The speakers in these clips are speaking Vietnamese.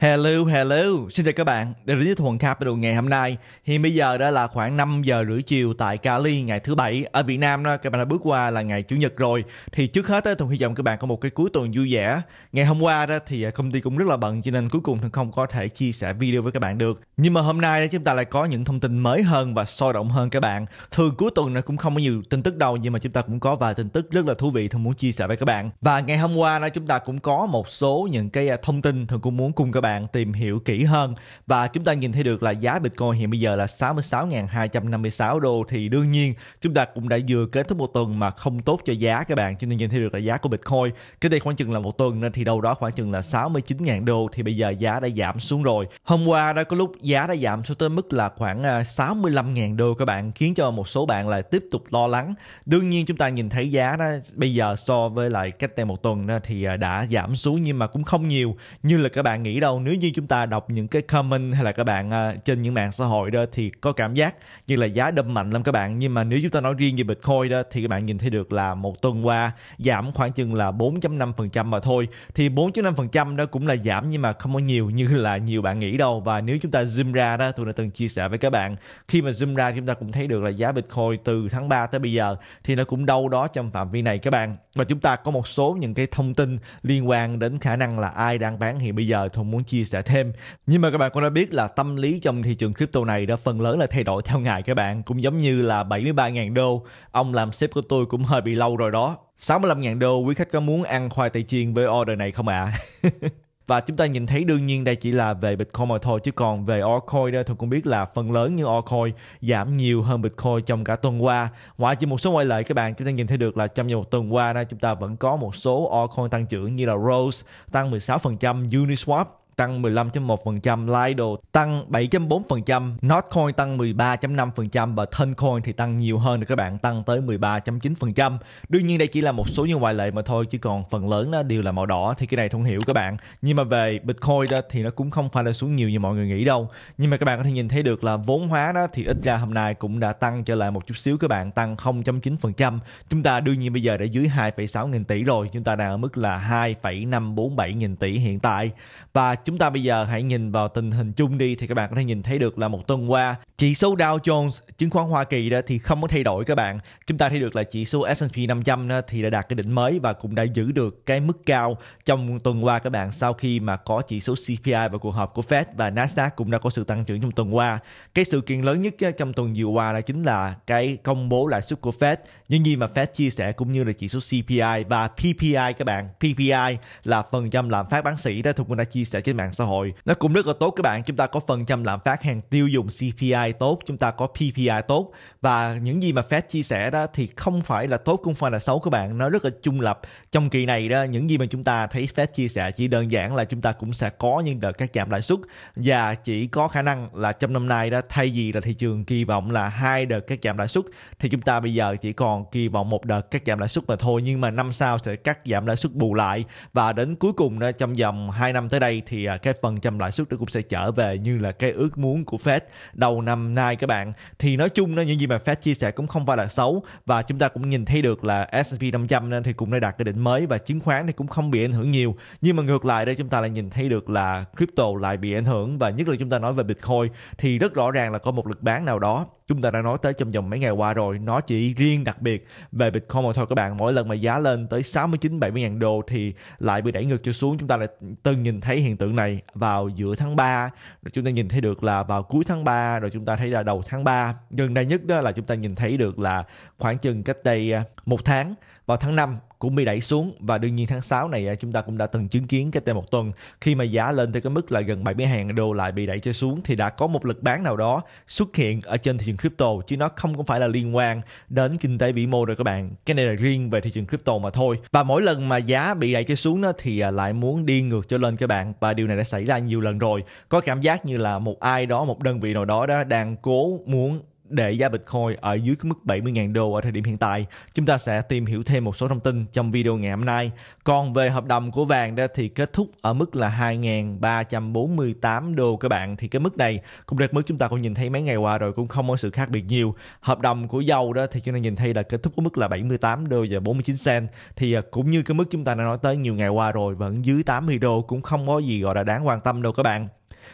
Hello, hello, xin chào các bạn đã đến với Thuần Khap Đồ ngày hôm nay thì bây giờ đó là khoảng 5 giờ rưỡi chiều tại Cali ngày thứ bảy Ở Việt Nam đó, các bạn đã bước qua là ngày Chủ nhật rồi Thì trước hết đó, Thuần hy vọng các bạn có một cái cuối tuần vui vẻ Ngày hôm qua đó thì à, công ty cũng rất là bận cho nên cuối cùng Thuần không có thể chia sẻ video với các bạn được Nhưng mà hôm nay đó, chúng ta lại có những thông tin mới hơn và sôi động hơn các bạn Thường cuối tuần nó cũng không có nhiều tin tức đâu nhưng mà chúng ta cũng có vài tin tức rất là thú vị Thuần muốn chia sẻ với các bạn Và ngày hôm qua đó chúng ta cũng có một số những cái à, thông tin Thuần cũng muốn cùng các bạn bạn tìm hiểu kỹ hơn và chúng ta nhìn thấy được là giá Bitcoin hiện bây giờ là 66.256 đô thì đương nhiên chúng ta cũng đã vừa kết thúc một tuần mà không tốt cho giá các bạn cho nên nhìn thấy được là giá của Bitcoin cái đây khoảng chừng là một tuần nên thì đâu đó khoảng chừng là 69.000 đô thì bây giờ giá đã giảm xuống rồi hôm qua đã có lúc giá đã giảm xuống tới mức là khoảng 65.000 à, đô các bạn khiến cho một số bạn là tiếp tục lo lắng đương nhiên chúng ta nhìn thấy giá đó bây giờ so với lại cách đây một tuần đó thì à, đã giảm xuống nhưng mà cũng không nhiều như là các bạn nghĩ đâu nếu như chúng ta đọc những cái comment hay là các bạn uh, trên những mạng xã hội đó thì có cảm giác như là giá đâm mạnh lắm các bạn nhưng mà nếu chúng ta nói riêng về Bitcoin đó thì các bạn nhìn thấy được là một tuần qua giảm khoảng chừng là 4.5% mà thôi thì 4.5% đó cũng là giảm nhưng mà không có nhiều như là nhiều bạn nghĩ đâu và nếu chúng ta zoom ra đó tôi đã từng chia sẻ với các bạn khi mà zoom ra chúng ta cũng thấy được là giá Bitcoin từ tháng 3 tới bây giờ thì nó cũng đâu đó trong phạm vi này các bạn và chúng ta có một số những cái thông tin liên quan đến khả năng là ai đang bán hiện bây giờ tôi muốn chia sẻ thêm. Nhưng mà các bạn cũng đã biết là tâm lý trong thị trường crypto này đã phần lớn là thay đổi theo ngày các bạn. Cũng giống như là 73.000 đô, ông làm sếp của tôi cũng hơi bị lâu rồi đó. 65.000 đô, quý khách có muốn ăn khoai tây chiên với order này không ạ? À? Và chúng ta nhìn thấy đương nhiên đây chỉ là về Bitcoin mà thôi chứ còn về Orcoin đó thì cũng biết là phần lớn như Orcoin giảm nhiều hơn Bitcoin trong cả tuần qua. Ngoài chỉ một số ngoại lệ các bạn chúng ta nhìn thấy được là trong vòng một tuần qua đó chúng ta vẫn có một số Orcoin tăng trưởng như là Rose tăng 16%, Uniswap tăng 15.1%, Lido tăng 7.4%, Notcoin tăng 13.5% và Thencoin thì tăng nhiều hơn thì các bạn tăng tới 13.9%. Đương nhiên đây chỉ là một số những ngoại lệ mà thôi chứ còn phần lớn nó đều là màu đỏ thì cái này thông hiểu các bạn. Nhưng mà về Bitcoin đó thì nó cũng không phải là xuống nhiều như mọi người nghĩ đâu. Nhưng mà các bạn có thể nhìn thấy được là vốn hóa đó thì ít ra hôm nay cũng đã tăng trở lại một chút xíu các bạn tăng 0.9%. Chúng ta đương nhiên bây giờ đã dưới 2,6 nghìn tỷ rồi, chúng ta đang ở mức là 2,547 nghìn tỷ hiện tại và chúng ta bây giờ hãy nhìn vào tình hình chung đi thì các bạn có thể nhìn thấy được là một tuần qua chỉ số Dow Jones chứng khoán Hoa Kỳ đó thì không có thay đổi các bạn. Chúng ta thấy được là chỉ số S&P 500 đó thì đã đạt cái đỉnh mới và cũng đã giữ được cái mức cao trong tuần qua các bạn sau khi mà có chỉ số CPI và cuộc họp của Fed và Nasdaq cũng đã có sự tăng trưởng trong tuần qua. Cái sự kiện lớn nhất trong tuần vừa qua đó chính là cái công bố lãi suất của Fed, những gì mà Fed chia sẻ cũng như là chỉ số CPI và PPI các bạn. PPI là phần trăm lạm phát bán sĩ đó thuộc đã chia sẻ trên mạng xã hội nó cũng rất là tốt các bạn chúng ta có phần trăm lạm phát hàng tiêu dùng CPI tốt chúng ta có PPI tốt và những gì mà Fed chia sẻ đó thì không phải là tốt cũng không phải là xấu các bạn nó rất là trung lập trong kỳ này đó những gì mà chúng ta thấy Fed chia sẻ chỉ đơn giản là chúng ta cũng sẽ có những đợt các giảm lãi suất và chỉ có khả năng là trong năm nay đó thay vì là thị trường kỳ vọng là hai đợt các giảm lãi suất thì chúng ta bây giờ chỉ còn kỳ vọng một đợt các giảm lãi suất mà thôi nhưng mà năm sau sẽ cắt giảm lãi suất bù lại và đến cuối cùng đó trong vòng 2 năm tới đây thì À, cái phần trăm lãi suất nó cũng sẽ trở về như là cái ước muốn của Fed đầu năm nay các bạn thì nói chung là những gì mà Fed chia sẻ cũng không phải là xấu và chúng ta cũng nhìn thấy được là S&P 500 nên thì cũng đã đạt cái đỉnh mới và chứng khoán thì cũng không bị ảnh hưởng nhiều nhưng mà ngược lại đây chúng ta lại nhìn thấy được là crypto lại bị ảnh hưởng và nhất là chúng ta nói về Bitcoin thì rất rõ ràng là có một lực bán nào đó chúng ta đã nói tới trong vòng mấy ngày qua rồi nó chỉ riêng đặc biệt về Bitcoin mà thôi các bạn mỗi lần mà giá lên tới 69 70 ngàn đô thì lại bị đẩy ngược cho xuống chúng ta lại từng nhìn thấy hiện tượng này vào giữa tháng 3 rồi chúng ta nhìn thấy được là vào cuối tháng 3 rồi chúng ta thấy là đầu tháng 3 gần đây nhất đó là chúng ta nhìn thấy được là khoảng chừng cách đây à, một tháng vào tháng 5 cũng bị đẩy xuống và đương nhiên tháng 6 này à, chúng ta cũng đã từng chứng kiến cái t một tuần khi mà giá lên tới cái mức là gần 70.000 đô lại bị đẩy cho xuống thì đã có một lực bán nào đó xuất hiện ở trên thị trường crypto chứ nó không có phải là liên quan đến kinh tế vĩ mô rồi các bạn cái này là riêng về thị trường crypto mà thôi và mỗi lần mà giá bị đẩy cho xuống đó thì à, lại muốn đi ngược cho lên các bạn và điều này đã xảy ra nhiều lần rồi có cảm giác như là một ai đó một đơn vị nào đó đó đang cố muốn để giá Bitcoin ở dưới mức 70.000 đô ở thời điểm hiện tại. Chúng ta sẽ tìm hiểu thêm một số thông tin trong video ngày hôm nay. Còn về hợp đồng của vàng đó thì kết thúc ở mức là 2.348 đô các bạn. Thì cái mức này cũng đạt mức chúng ta cũng nhìn thấy mấy ngày qua rồi cũng không có sự khác biệt nhiều. Hợp đồng của dầu đó thì chúng ta nhìn thấy là kết thúc ở mức là 78 đô và 49 cent. Thì à, cũng như cái mức chúng ta đã nói tới nhiều ngày qua rồi vẫn dưới 80 đô cũng không có gì gọi là đáng quan tâm đâu các bạn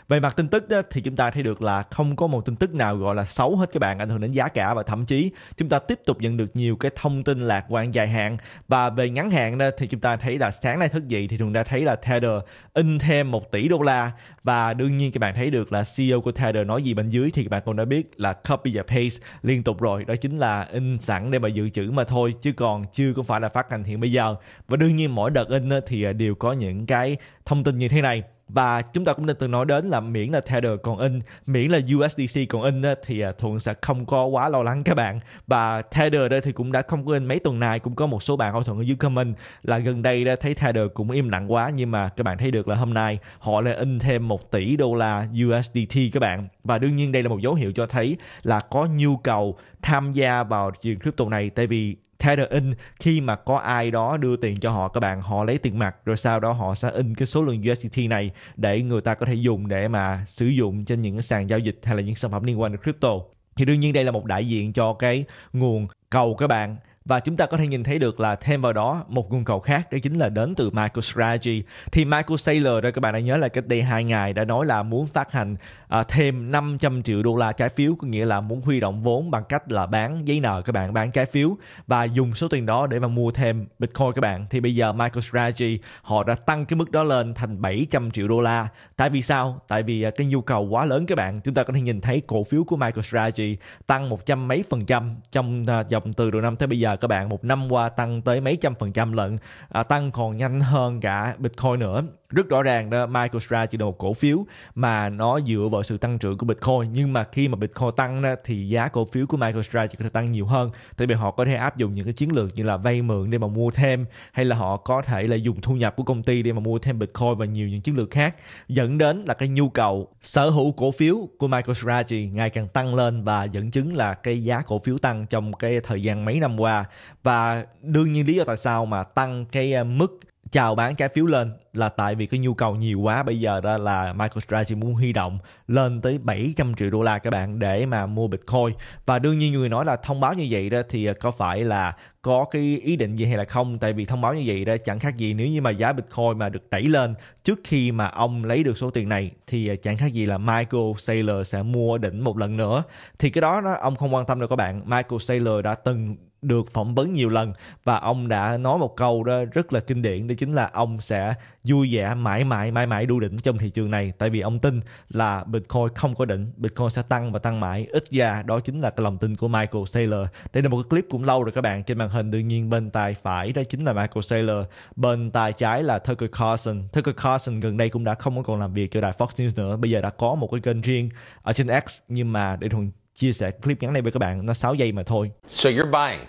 về mặt tin tức đó, thì chúng ta thấy được là không có một tin tức nào gọi là xấu hết các bạn ảnh hưởng đến giá cả và thậm chí chúng ta tiếp tục nhận được nhiều cái thông tin lạc quan dài hạn và về ngắn hạn đó, thì chúng ta thấy là sáng nay thức dậy thì chúng ta thấy là Tether in thêm 1 tỷ đô la và đương nhiên các bạn thấy được là CEO của Tether nói gì bên dưới thì các bạn cũng đã biết là copy và paste liên tục rồi đó chính là in sẵn để mà dự trữ mà thôi chứ còn chưa có phải là phát hành hiện bây giờ và đương nhiên mỗi đợt in thì đều có những cái thông tin như thế này và chúng ta cũng nên từng nói đến là miễn là Tether còn in miễn là USDC còn in thì à, Thuận sẽ không có quá lo lắng các bạn và Tether đây thì cũng đã không có in mấy tuần nay cũng có một số bạn hỏi Thuận ở dưới comment là gần đây đã thấy Tether cũng im lặng quá nhưng mà các bạn thấy được là hôm nay họ lại in thêm 1 tỷ đô la USDT các bạn và đương nhiên đây là một dấu hiệu cho thấy là có nhu cầu tham gia vào thị trường crypto này tại vì header in khi mà có ai đó đưa tiền cho họ các bạn họ lấy tiền mặt rồi sau đó họ sẽ in cái số lượng USDT này để người ta có thể dùng để mà sử dụng trên những sàn giao dịch hay là những sản phẩm liên quan đến crypto thì đương nhiên đây là một đại diện cho cái nguồn cầu các bạn và chúng ta có thể nhìn thấy được là thêm vào đó một nguồn cầu khác đó chính là đến từ Michael Strategy thì Michael Saylor đó các bạn đã nhớ là cách đây hai ngày đã nói là muốn phát hành à, thêm 500 triệu đô la trái phiếu có nghĩa là muốn huy động vốn bằng cách là bán giấy nợ các bạn bán trái phiếu và dùng số tiền đó để mà mua thêm Bitcoin các bạn thì bây giờ Michael Strategy họ đã tăng cái mức đó lên thành 700 triệu đô la tại vì sao tại vì à, cái nhu cầu quá lớn các bạn chúng ta có thể nhìn thấy cổ phiếu của Michael Strategy tăng một trăm mấy phần trăm trong à, dòng từ đầu năm tới bây giờ các bạn một năm qua tăng tới mấy trăm phần trăm lận à, tăng còn nhanh hơn cả Bitcoin nữa rất rõ ràng đó MicroStrategy chỉ là một cổ phiếu mà nó dựa vào sự tăng trưởng của Bitcoin nhưng mà khi mà Bitcoin tăng đó, thì giá cổ phiếu của MicroStrategy có thể tăng nhiều hơn tại vì họ có thể áp dụng những cái chiến lược như là vay mượn để mà mua thêm hay là họ có thể là dùng thu nhập của công ty để mà mua thêm Bitcoin và nhiều những chiến lược khác dẫn đến là cái nhu cầu sở hữu cổ phiếu của MicroStrategy ngày càng tăng lên và dẫn chứng là cái giá cổ phiếu tăng trong cái thời gian mấy năm qua và đương nhiên lý do tại sao mà tăng cái à, mức chào bán trái phiếu lên là tại vì cái nhu cầu nhiều quá bây giờ đó là Michael Strategy muốn huy động lên tới 700 triệu đô la các bạn để mà mua Bitcoin và đương nhiên người nói là thông báo như vậy đó thì ờ, có phải là có cái ý định gì hay là không tại vì thông báo như vậy đó chẳng khác gì nếu như mà giá Bitcoin mà được đẩy lên trước khi mà ông lấy được số tiền này thì ờ, chẳng khác gì là Michael Saylor sẽ mua đỉnh một lần nữa thì cái đó, đó ông không quan tâm đâu các bạn Michael Saylor đã từng được phỏng vấn nhiều lần và ông đã nói một câu đó rất là kinh điển đó chính là ông sẽ vui vẻ mãi mãi mãi mãi đu đỉnh trong thị trường này tại vì ông tin là Bitcoin không có đỉnh Bitcoin sẽ tăng và tăng mãi ít ra đó chính là cái lòng tin của Michael Saylor đây là một cái clip cũng lâu rồi các bạn trên màn hình đương nhiên bên tay phải đó chính là Michael Saylor bên tay trái là Tucker Carlson Tucker Carlson gần đây cũng đã không còn làm việc cho đài Fox News nữa bây giờ đã có một cái kênh riêng ở trên X nhưng mà để thuần chia sẻ clip ngắn này với các bạn. Nó 6 giây mà thôi. So you're buying.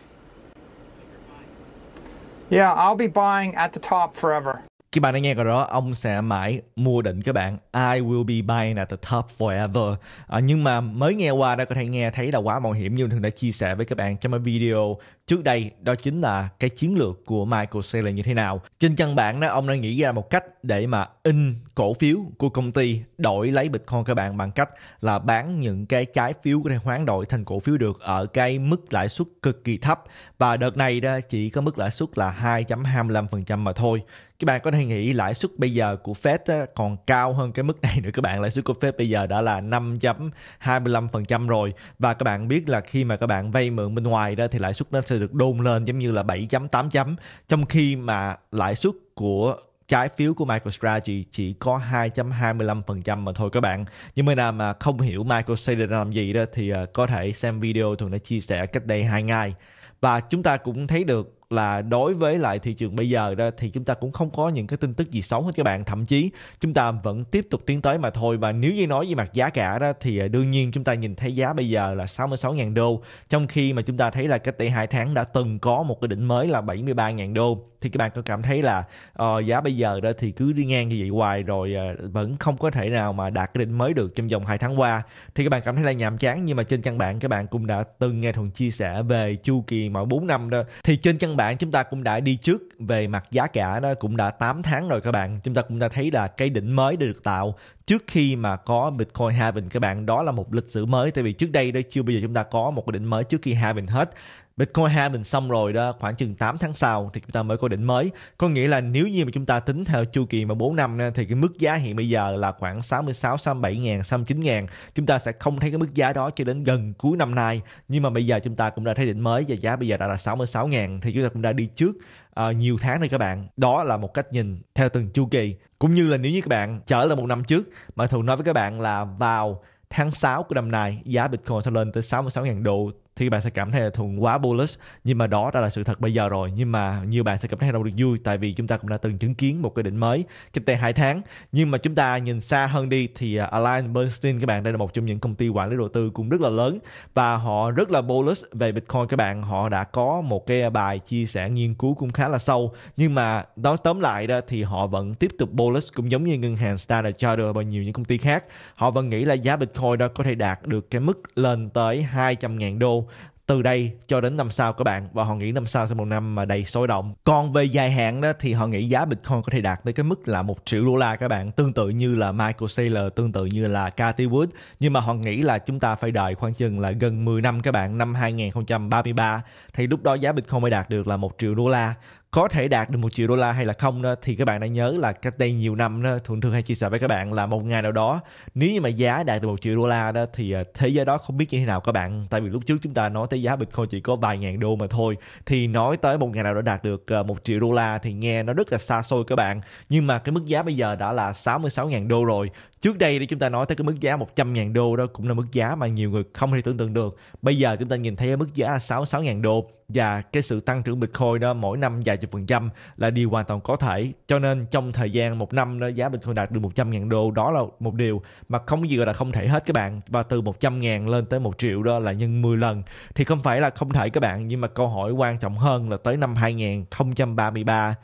Yeah, I'll be buying at the top forever các bạn đã nghe rồi đó ông sẽ mãi mua định các bạn I will be buying at the top forever à, nhưng mà mới nghe qua đã có thể nghe thấy là quá mạo hiểm như thường đã chia sẻ với các bạn trong cái video trước đây đó chính là cái chiến lược của Michael Saylor như thế nào trên căn bản đó ông đã nghĩ ra một cách để mà in cổ phiếu của công ty đổi lấy Bitcoin các bạn bằng cách là bán những cái trái phiếu có thể hoán đổi thành cổ phiếu được ở cái mức lãi suất cực kỳ thấp và đợt này đó chỉ có mức lãi suất là 2.25% mà thôi các bạn có thể nghĩ lãi suất bây giờ của Fed còn cao hơn cái mức này nữa các bạn lãi suất của Fed bây giờ đã là 5.25% rồi và các bạn biết là khi mà các bạn vay mượn bên ngoài đó thì lãi suất nó sẽ được đôn lên giống như là 7.8 chấm trong khi mà lãi suất của trái phiếu của MicroStrategy chỉ có 2.25% mà thôi các bạn. Nhưng mà nào mà không hiểu MicroStrategy làm gì đó thì ờ, có thể xem video thường đã chia sẻ cách đây 2 ngày. Và chúng ta cũng thấy được là đối với lại thị trường bây giờ đó thì chúng ta cũng không có những cái tin tức gì xấu hết các bạn thậm chí chúng ta vẫn tiếp tục tiến tới mà thôi và nếu như nói về mặt giá cả đó thì à, đương nhiên chúng ta nhìn thấy giá bây giờ là 66.000 đô trong khi mà chúng ta thấy là cái tỷ hai tháng đã từng có một cái đỉnh mới là 73.000 đô thì các bạn có cảm thấy là uh, giá bây giờ đó thì cứ đi ngang như vậy hoài rồi uh, vẫn không có thể nào mà đạt cái đỉnh mới được trong vòng 2 tháng qua thì các bạn cảm thấy là nhàm chán nhưng mà trên căn bản các bạn cũng đã từng nghe Thuận chia sẻ về chu kỳ mỗi 4 năm đó thì trên căn bản chúng ta cũng đã đi trước về mặt giá cả đó cũng đã 8 tháng rồi các bạn chúng ta cũng đã thấy là cái đỉnh mới đã được tạo trước khi mà có Bitcoin halving các bạn đó là một lịch sử mới tại vì trước đây đó chưa bây giờ chúng ta có một cái đỉnh mới trước khi halving hết Bitcoin hai mình xong rồi đó khoảng chừng 8 tháng sau thì chúng ta mới có đỉnh mới. Có nghĩa là nếu như mà chúng ta tính theo chu kỳ mà 4 năm thì cái mức giá hiện bây giờ là khoảng 66, 67 ngàn, 69 ngàn. Chúng ta sẽ không thấy cái mức giá đó cho đến gần cuối năm nay. Nhưng mà bây giờ chúng ta cũng đã thấy đỉnh mới và giá bây giờ đã là 66 ngàn thì chúng ta cũng đã đi trước uh, nhiều tháng rồi các bạn. Đó là một cách nhìn theo từng chu kỳ. Cũng như là nếu như các bạn trở lại một năm trước mà thường nói với các bạn là vào tháng 6 của năm nay giá Bitcoin sẽ lên tới 66.000 đô thì bạn sẽ cảm thấy là thuần quá bullish nhưng mà đó đã là sự thật bây giờ rồi nhưng mà nhiều bạn sẽ cảm thấy đâu được vui tại vì chúng ta cũng đã từng chứng kiến một cái đỉnh mới cách đây hai tháng nhưng mà chúng ta nhìn xa hơn đi thì uh, Bernstein các bạn đây là một trong những công ty quản lý đầu tư cũng rất là lớn và họ rất là bullish về Bitcoin các bạn họ đã có một cái bài chia sẻ nghiên cứu cũng khá là sâu nhưng mà nói tóm lại đó thì họ vẫn tiếp tục bullish cũng giống như ngân hàng Standard Chartered và nhiều những công ty khác họ vẫn nghĩ là giá Bitcoin đó có thể đạt được cái mức lên tới 200.000 đô từ đây cho đến năm sau các bạn và họ nghĩ năm sau sẽ một năm mà đầy sôi động. Còn về dài hạn đó thì họ nghĩ giá Bitcoin có thể đạt tới cái mức là một triệu đô la các bạn, tương tự như là Michael Saylor, tương tự như là Cathy Wood. Nhưng mà họ nghĩ là chúng ta phải đợi khoảng chừng là gần 10 năm các bạn, năm 2033 thì lúc đó giá Bitcoin mới đạt được là một triệu đô la có thể đạt được một triệu đô la hay là không đó thì các bạn đã nhớ là cách đây nhiều năm đó thường thường hay chia sẻ với các bạn là một ngày nào đó nếu như mà giá đạt được một triệu đô la đó thì ờ, thế giới đó không biết như thế nào các bạn tại vì lúc trước chúng ta nói tới giá bitcoin chỉ có vài ngàn đô mà thôi thì nói tới một ngày nào đó đạt được ờ, một triệu đô la thì nghe nó rất là xa xôi các bạn nhưng mà cái mức giá bây giờ đã là 66 ngàn đô rồi trước đây thì chúng ta nói tới cái mức giá 100.000 đô đó cũng là mức giá mà nhiều người không thể tưởng tượng được bây giờ chúng ta nhìn thấy mức giá 66.000 đô và cái sự tăng trưởng Bitcoin đó mỗi năm vài chục phần trăm là điều hoàn toàn có thể cho nên trong thời gian một năm đó giá Bitcoin đạt được 100.000 đô đó là một điều mà không gì gọi là không thể hết các bạn và từ 100.000 lên tới 1 triệu đó là nhân 10 lần thì không phải là không thể các bạn nhưng mà câu hỏi quan trọng hơn là tới năm 2033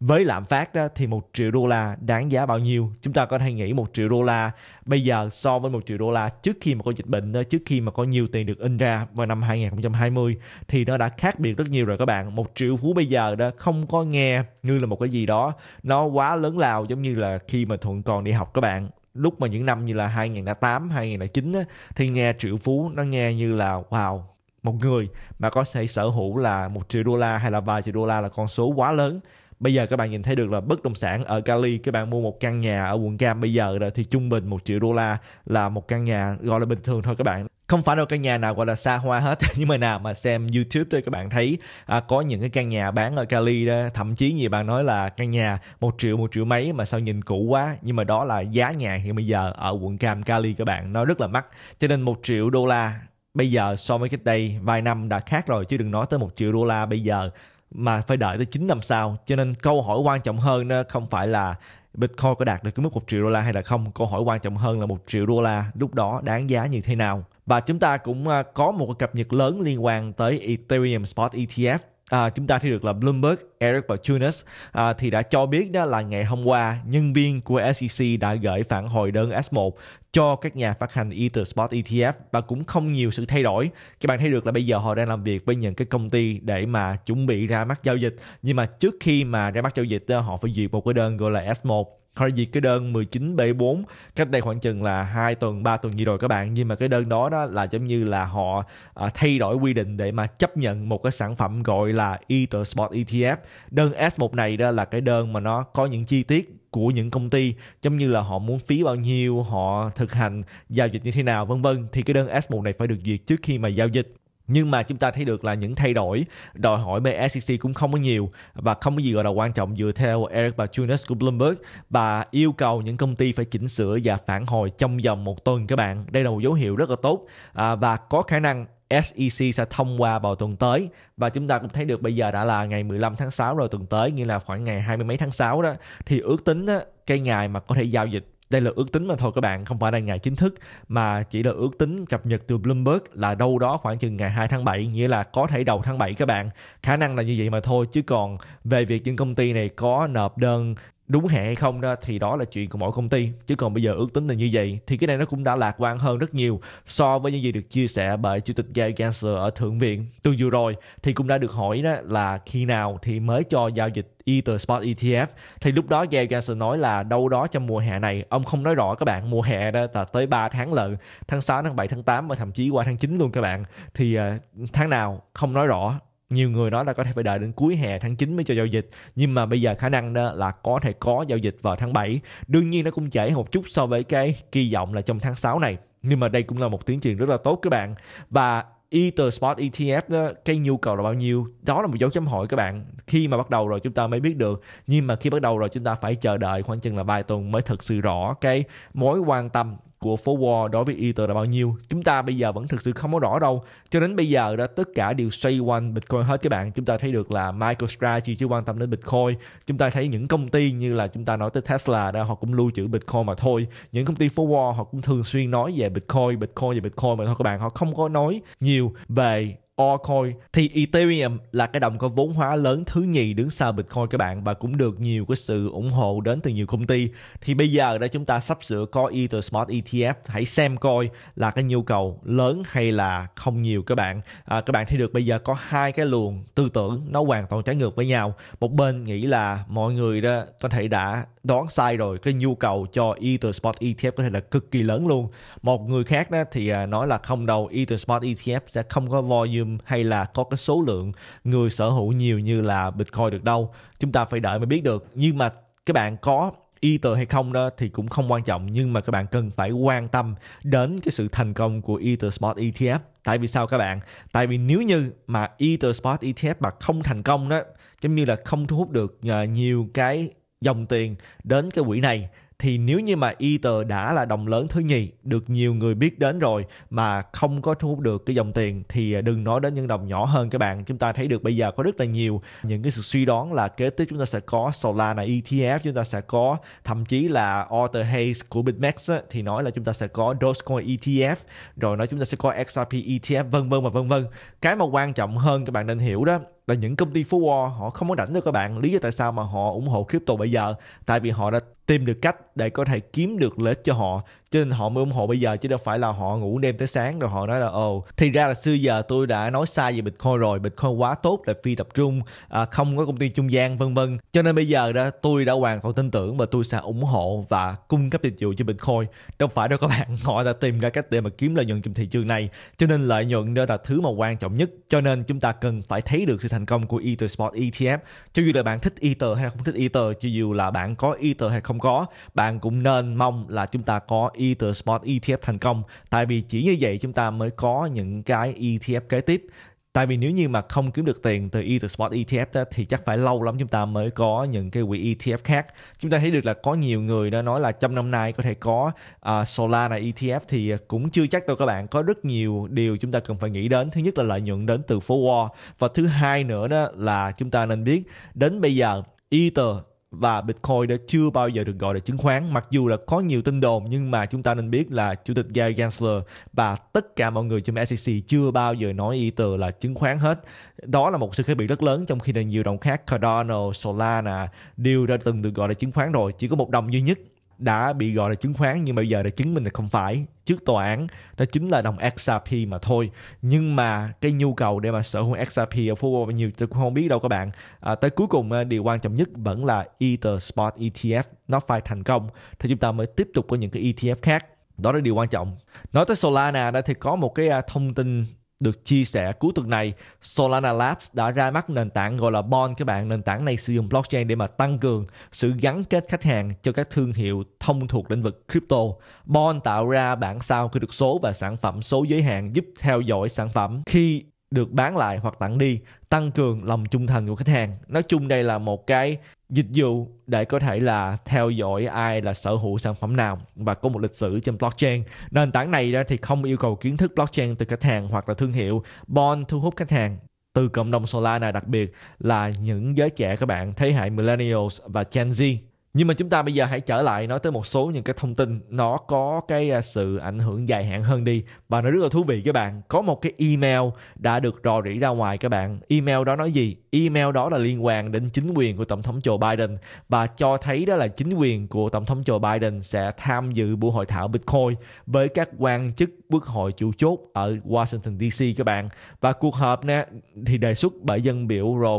với lạm phát đó thì một triệu đô la đáng giá bao nhiêu chúng ta có thể nghĩ một triệu đô la bây giờ so với một triệu đô la trước khi mà có dịch bệnh đó, trước khi mà có nhiều tiền được in ra vào năm 2020 thì nó đã khác biệt rất nhiều rồi các bạn một triệu phú bây giờ đó không có nghe như là một cái gì đó nó quá lớn lao giống như là khi mà thuận còn đi học các bạn lúc mà những năm như là 2008, 2009 á, thì nghe triệu phú nó nghe như là wow một người mà có thể sở hữu là một triệu đô la hay là vài triệu đô la là con số quá lớn bây giờ các bạn nhìn thấy được là bất động sản ở Cali các bạn mua một căn nhà ở quận Cam bây giờ rồi thì trung bình một triệu đô la là một căn nhà gọi là bình thường thôi các bạn không phải đâu căn nhà nào gọi là xa hoa hết nhưng mà nào mà xem YouTube thôi các bạn thấy à, có những cái căn nhà bán ở Cali đó thậm chí nhiều bạn nói là căn nhà một triệu một triệu mấy mà sao nhìn cũ quá nhưng mà đó là giá nhà hiện bây giờ ở quận Cam Cali các bạn nó rất là mắc cho nên một triệu đô la bây giờ so với cách đây vài năm đã khác rồi chứ đừng nói tới một triệu đô la bây giờ mà phải đợi tới 9 năm sau cho nên câu hỏi quan trọng hơn đó không phải là Bitcoin có đạt được cái mức 1 triệu đô la hay là không câu hỏi quan trọng hơn là 1 triệu đô la lúc đó đáng giá như thế nào và chúng ta cũng à, có một cập nhật lớn liên quan tới Ethereum Spot ETF À, chúng ta thấy được là Bloomberg, Eric và Tunis à, thì đã cho biết đó là ngày hôm qua nhân viên của SEC đã gửi phản hồi đơn S1 cho các nhà phát hành Spot ETF và cũng không nhiều sự thay đổi. Các bạn thấy được là bây giờ họ đang làm việc với những cái công ty để mà chuẩn bị ra mắt giao dịch. Nhưng mà trước khi mà ra mắt giao dịch họ phải duyệt một cái đơn gọi là S1 họ duyệt cái đơn 19B4 cách đây khoảng chừng là 2 tuần 3 tuần gì rồi các bạn nhưng mà cái đơn đó đó là giống như là họ à, thay đổi quy định để mà chấp nhận một cái sản phẩm gọi là Ether Spot ETF đơn S1 này đó là cái đơn mà nó có những chi tiết của những công ty giống như là họ muốn phí bao nhiêu họ thực hành giao dịch như thế nào vân vân thì cái đơn S1 này phải được duyệt trước khi mà giao dịch nhưng mà chúng ta thấy được là những thay đổi đòi hỏi về SEC cũng không có nhiều và không có gì gọi là quan trọng dựa theo Eric Bachunas của Bloomberg và yêu cầu những công ty phải chỉnh sửa và phản hồi trong vòng một tuần các bạn đây là một dấu hiệu rất là tốt à, và có khả năng SEC sẽ thông qua vào tuần tới và chúng ta cũng thấy được bây giờ đã là ngày 15 tháng 6 rồi tuần tới nghĩa là khoảng ngày 20 mấy tháng 6 đó thì ước tính đó, cái ngày mà có thể giao dịch đây là ước tính mà thôi các bạn không phải là ngày chính thức mà chỉ là ước tính cập nhật từ Bloomberg là đâu đó khoảng chừng ngày 2 tháng 7 nghĩa là có thể đầu tháng 7 các bạn khả năng là như vậy mà thôi chứ còn về việc những công ty này có nộp đơn đúng hẹn hay không đó thì đó là chuyện của mỗi công ty chứ còn bây giờ ước tính là như vậy thì cái này nó cũng đã lạc quan hơn rất nhiều so với những gì được chia sẻ bởi chủ tịch Gary Gensler ở thượng viện tuần vừa rồi thì cũng đã được hỏi đó là khi nào thì mới cho giao dịch Ether Spot ETF thì lúc đó Gary Gensler nói là đâu đó trong mùa hè này ông không nói rõ các bạn mùa hè đó là tới 3 tháng lận tháng 6 tháng 7 tháng 8 và thậm chí qua tháng 9 luôn các bạn thì ờ, tháng nào không nói rõ nhiều người nói là có thể phải đợi đến cuối hè tháng 9 mới cho giao dịch nhưng mà bây giờ khả năng đó là có thể có giao dịch vào tháng 7 đương nhiên nó cũng chảy một chút so với cái kỳ vọng là trong tháng 6 này nhưng mà đây cũng là một tiến trình rất là tốt các bạn và Ether Spot ETF đó, cái nhu cầu là bao nhiêu đó là một dấu chấm hỏi các bạn khi mà bắt đầu rồi chúng ta mới biết được nhưng mà khi bắt đầu rồi chúng ta phải chờ đợi khoảng chừng là vài tuần mới thật sự rõ cái mối quan tâm của phố Wall đối với Ether là bao nhiêu. Chúng ta bây giờ vẫn thực sự không có rõ đâu. Cho đến bây giờ đó tất cả đều xoay quanh Bitcoin hết các bạn. Chúng ta thấy được là MicroStrategy chưa quan tâm đến Bitcoin. Chúng ta thấy những công ty như là chúng ta nói tới Tesla đó họ cũng lưu trữ Bitcoin mà thôi. Những công ty phố Wall họ cũng thường xuyên nói về Bitcoin, Bitcoin và Bitcoin mà thôi các bạn. Họ không có nói nhiều về Orcoin thì Ethereum là cái đồng có vốn hóa lớn thứ nhì đứng sau Bitcoin các bạn và cũng được nhiều cái sự ủng hộ đến từ nhiều công ty. Thì bây giờ đã chúng ta sắp sửa có Ether Smart ETF, hãy xem coi là cái nhu cầu lớn hay là không nhiều các bạn. À, các bạn thấy được bây giờ có hai cái luồng tư tưởng nó hoàn toàn trái ngược với nhau. Một bên nghĩ là mọi người đó có thể đã đoán sai rồi cái nhu cầu cho EtherSpot ETF có thể là cực kỳ lớn luôn một người khác đó thì à, nói là không đâu EtherSpot ETF sẽ không có volume hay là có cái số lượng người sở hữu nhiều như là Bitcoin được đâu chúng ta phải đợi mới biết được nhưng mà các bạn có Ether hay không đó thì cũng không quan trọng nhưng mà các bạn cần phải quan tâm đến cái sự thành công của EtherSpot ETF tại vì sao các bạn tại vì nếu như mà EtherSpot ETF mà không thành công đó giống như là không thu hút được à, nhiều cái dòng tiền đến cái quỹ này thì nếu như mà Ether đã là đồng lớn thứ nhì được nhiều người biết đến rồi mà không có thu hút được cái dòng tiền thì đừng nói đến những đồng nhỏ hơn các bạn chúng ta thấy được bây giờ có rất là nhiều những cái sự suy đoán là kế tiếp chúng ta sẽ có Solana ETF chúng ta sẽ có thậm chí là Arthur Hayes của BitMEX á, thì nói là chúng ta sẽ có Dogecoin ETF rồi nói chúng ta sẽ có XRP ETF vân vân và vân vân cái mà quan trọng hơn các bạn nên hiểu đó là những công ty phú War họ không có đánh cho các bạn lý do tại sao mà họ ủng hộ crypto bây giờ tại vì họ đã tìm được cách để có thể kiếm được lợi ích cho họ cho nên họ mới ủng hộ bây giờ chứ đâu phải là họ ngủ đêm tới sáng rồi họ nói là ồ thì ra là xưa giờ tôi đã nói sai về bitcoin rồi bitcoin quá tốt là phi tập trung à, không có công ty trung gian vân vân cho nên bây giờ đó tôi đã hoàn toàn tin tưởng và tôi sẽ ủng hộ và cung cấp dịch vụ cho bitcoin đâu phải đâu các bạn họ đã tìm ra cách để mà kiếm lợi nhuận trong thị trường này cho nên lợi nhuận đó là thứ mà quan trọng nhất cho nên chúng ta cần phải thấy được sự thành công của Ether Spot ETF cho dù là bạn thích Ether hay là không thích Ether cho dù là bạn có Ether hay không không có bạn cũng nên mong là chúng ta có Spot e ETF thành công tại vì chỉ như vậy chúng ta mới có những cái ETF kế tiếp Tại vì nếu như mà không kiếm được tiền từ Spot e ETF đó, thì chắc phải lâu lắm chúng ta mới có những cái quỹ ETF khác. Chúng ta thấy được là có nhiều người đã nói là trong năm nay có thể có uh, Solana ETF thì cũng chưa chắc đâu các bạn. Có rất nhiều điều chúng ta cần phải nghĩ đến. Thứ nhất là lợi nhuận đến từ phố Wall và thứ hai nữa đó là chúng ta nên biết đến bây giờ Ether và Bitcoin đã chưa bao giờ được gọi là chứng khoán mặc dù là có nhiều tin đồn nhưng mà chúng ta nên biết là chủ tịch Gary Gensler và tất cả mọi người trong SEC chưa bao giờ nói từ là chứng khoán hết đó là một sự khác biệt rất lớn trong khi là nhiều đồng khác Cardano, Solana đều đã từng được gọi là chứng khoán rồi chỉ có một đồng duy nhất đã bị gọi là chứng khoán nhưng bây giờ đã chứng minh là không phải trước tòa án đó chính là đồng XRP mà thôi nhưng mà cái nhu cầu để mà sở hữu XRP ở phố bao nhiêu tôi cũng không biết đâu các bạn à, tới cuối cùng à, điều quan trọng nhất vẫn là Ether Spot ETF nó phải thành công thì chúng ta mới tiếp tục có những cái ETF khác đó là điều quan trọng nói tới Solana đó thì có một cái à, thông tin được chia sẻ cuối tuần này, Solana Labs đã ra mắt nền tảng gọi là Bond các bạn. Nền tảng này sử dụng blockchain để mà tăng cường sự gắn kết khách hàng cho các thương hiệu thông thuộc lĩnh vực crypto. Bond tạo ra bản sao kỹ được số và sản phẩm số giới hạn giúp theo dõi sản phẩm khi được bán lại hoặc tặng đi, tăng cường lòng trung thành của khách hàng. Nói chung đây là một cái dịch vụ để có thể là theo dõi ai là sở hữu sản phẩm nào và có một lịch sử trên blockchain nền tảng này thì không yêu cầu kiến thức blockchain từ khách hàng hoặc là thương hiệu bond thu hút khách hàng từ cộng đồng Solana đặc biệt là những giới trẻ các bạn thế hệ millennials và Gen Z nhưng mà chúng ta bây giờ hãy trở lại nói tới một số những cái thông tin nó có cái à, sự ảnh hưởng dài hạn hơn đi và nó rất là thú vị các bạn có một cái email đã được rò rỉ ra ngoài các bạn email đó nói gì email đó là liên quan đến chính quyền của tổng thống Joe Biden và cho thấy đó là chính quyền của tổng thống Joe Biden sẽ tham dự buổi hội thảo Bitcoin với các quan chức quốc hội chủ chốt ở Washington DC các bạn và cuộc họp nè thì đề xuất bởi dân biểu Ro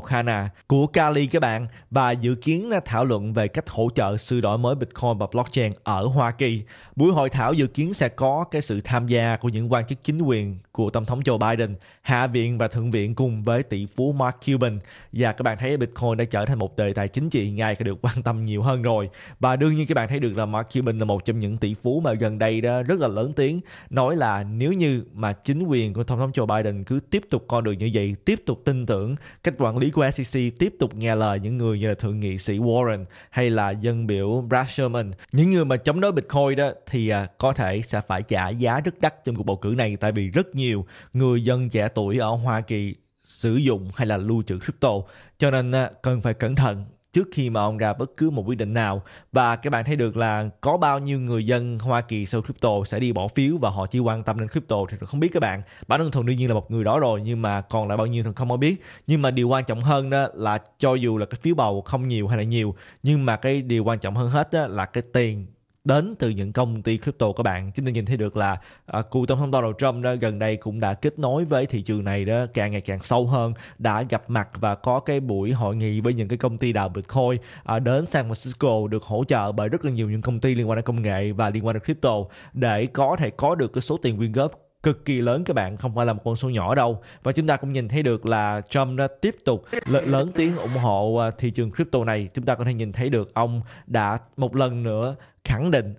của Cali các bạn và dự kiến thảo luận về cách hỗ hỗ trợ sự đổi mới Bitcoin và blockchain ở Hoa Kỳ. Buổi hội thảo dự kiến sẽ có cái sự tham gia của những quan chức chính quyền của Tổng thống Joe Biden, Hạ viện và Thượng viện cùng với tỷ phú Mark Cuban. Và các bạn thấy Bitcoin đã trở thành một đề tài chính trị ngày càng được quan tâm nhiều hơn rồi. Và đương nhiên các bạn thấy được là Mark Cuban là một trong những tỷ phú mà gần đây đó rất là lớn tiếng nói là nếu như mà chính quyền của Tổng thống Joe Biden cứ tiếp tục con đường như vậy, tiếp tục tin tưởng cách quản lý của SEC, tiếp tục nghe lời những người như là Thượng nghị sĩ Warren hay là dân biểu Brad Sherman. Những người mà chống đối Bitcoin đó thì à, có thể sẽ phải trả giá rất đắt trong cuộc bầu cử này tại vì rất nhiều người dân trẻ tuổi ở Hoa Kỳ sử dụng hay là lưu trữ crypto cho nên à, cần phải cẩn thận trước khi mà ông ra bất cứ một quyết định nào và các bạn thấy được là có bao nhiêu người dân Hoa Kỳ sau crypto sẽ đi bỏ phiếu và họ chỉ quan tâm đến crypto thì không biết các bạn bản thân thuần đương nhiên là một người đó rồi nhưng mà còn lại bao nhiêu thì không có biết nhưng mà điều quan trọng hơn đó là cho dù là cái phiếu bầu không nhiều hay là nhiều nhưng mà cái điều quan trọng hơn hết đó là cái tiền đến từ những công ty crypto các bạn chúng ta nhìn thấy được là à, cựu tổng thống Donald Trump đó gần đây cũng đã kết nối với thị trường này đó càng ngày càng sâu hơn đã gặp mặt và có cái buổi hội nghị với những cái công ty đào Bitcoin à, đến San Francisco được hỗ trợ bởi rất là nhiều những công ty liên quan đến công nghệ và liên quan đến crypto để có thể có được cái số tiền quyên góp cực kỳ lớn các bạn không phải là một con số nhỏ đâu và chúng ta cũng nhìn thấy được là Trump đã tiếp tục lớn tiếng ủng hộ à, thị trường crypto này chúng ta có thể nhìn thấy được ông đã một lần nữa khẳng định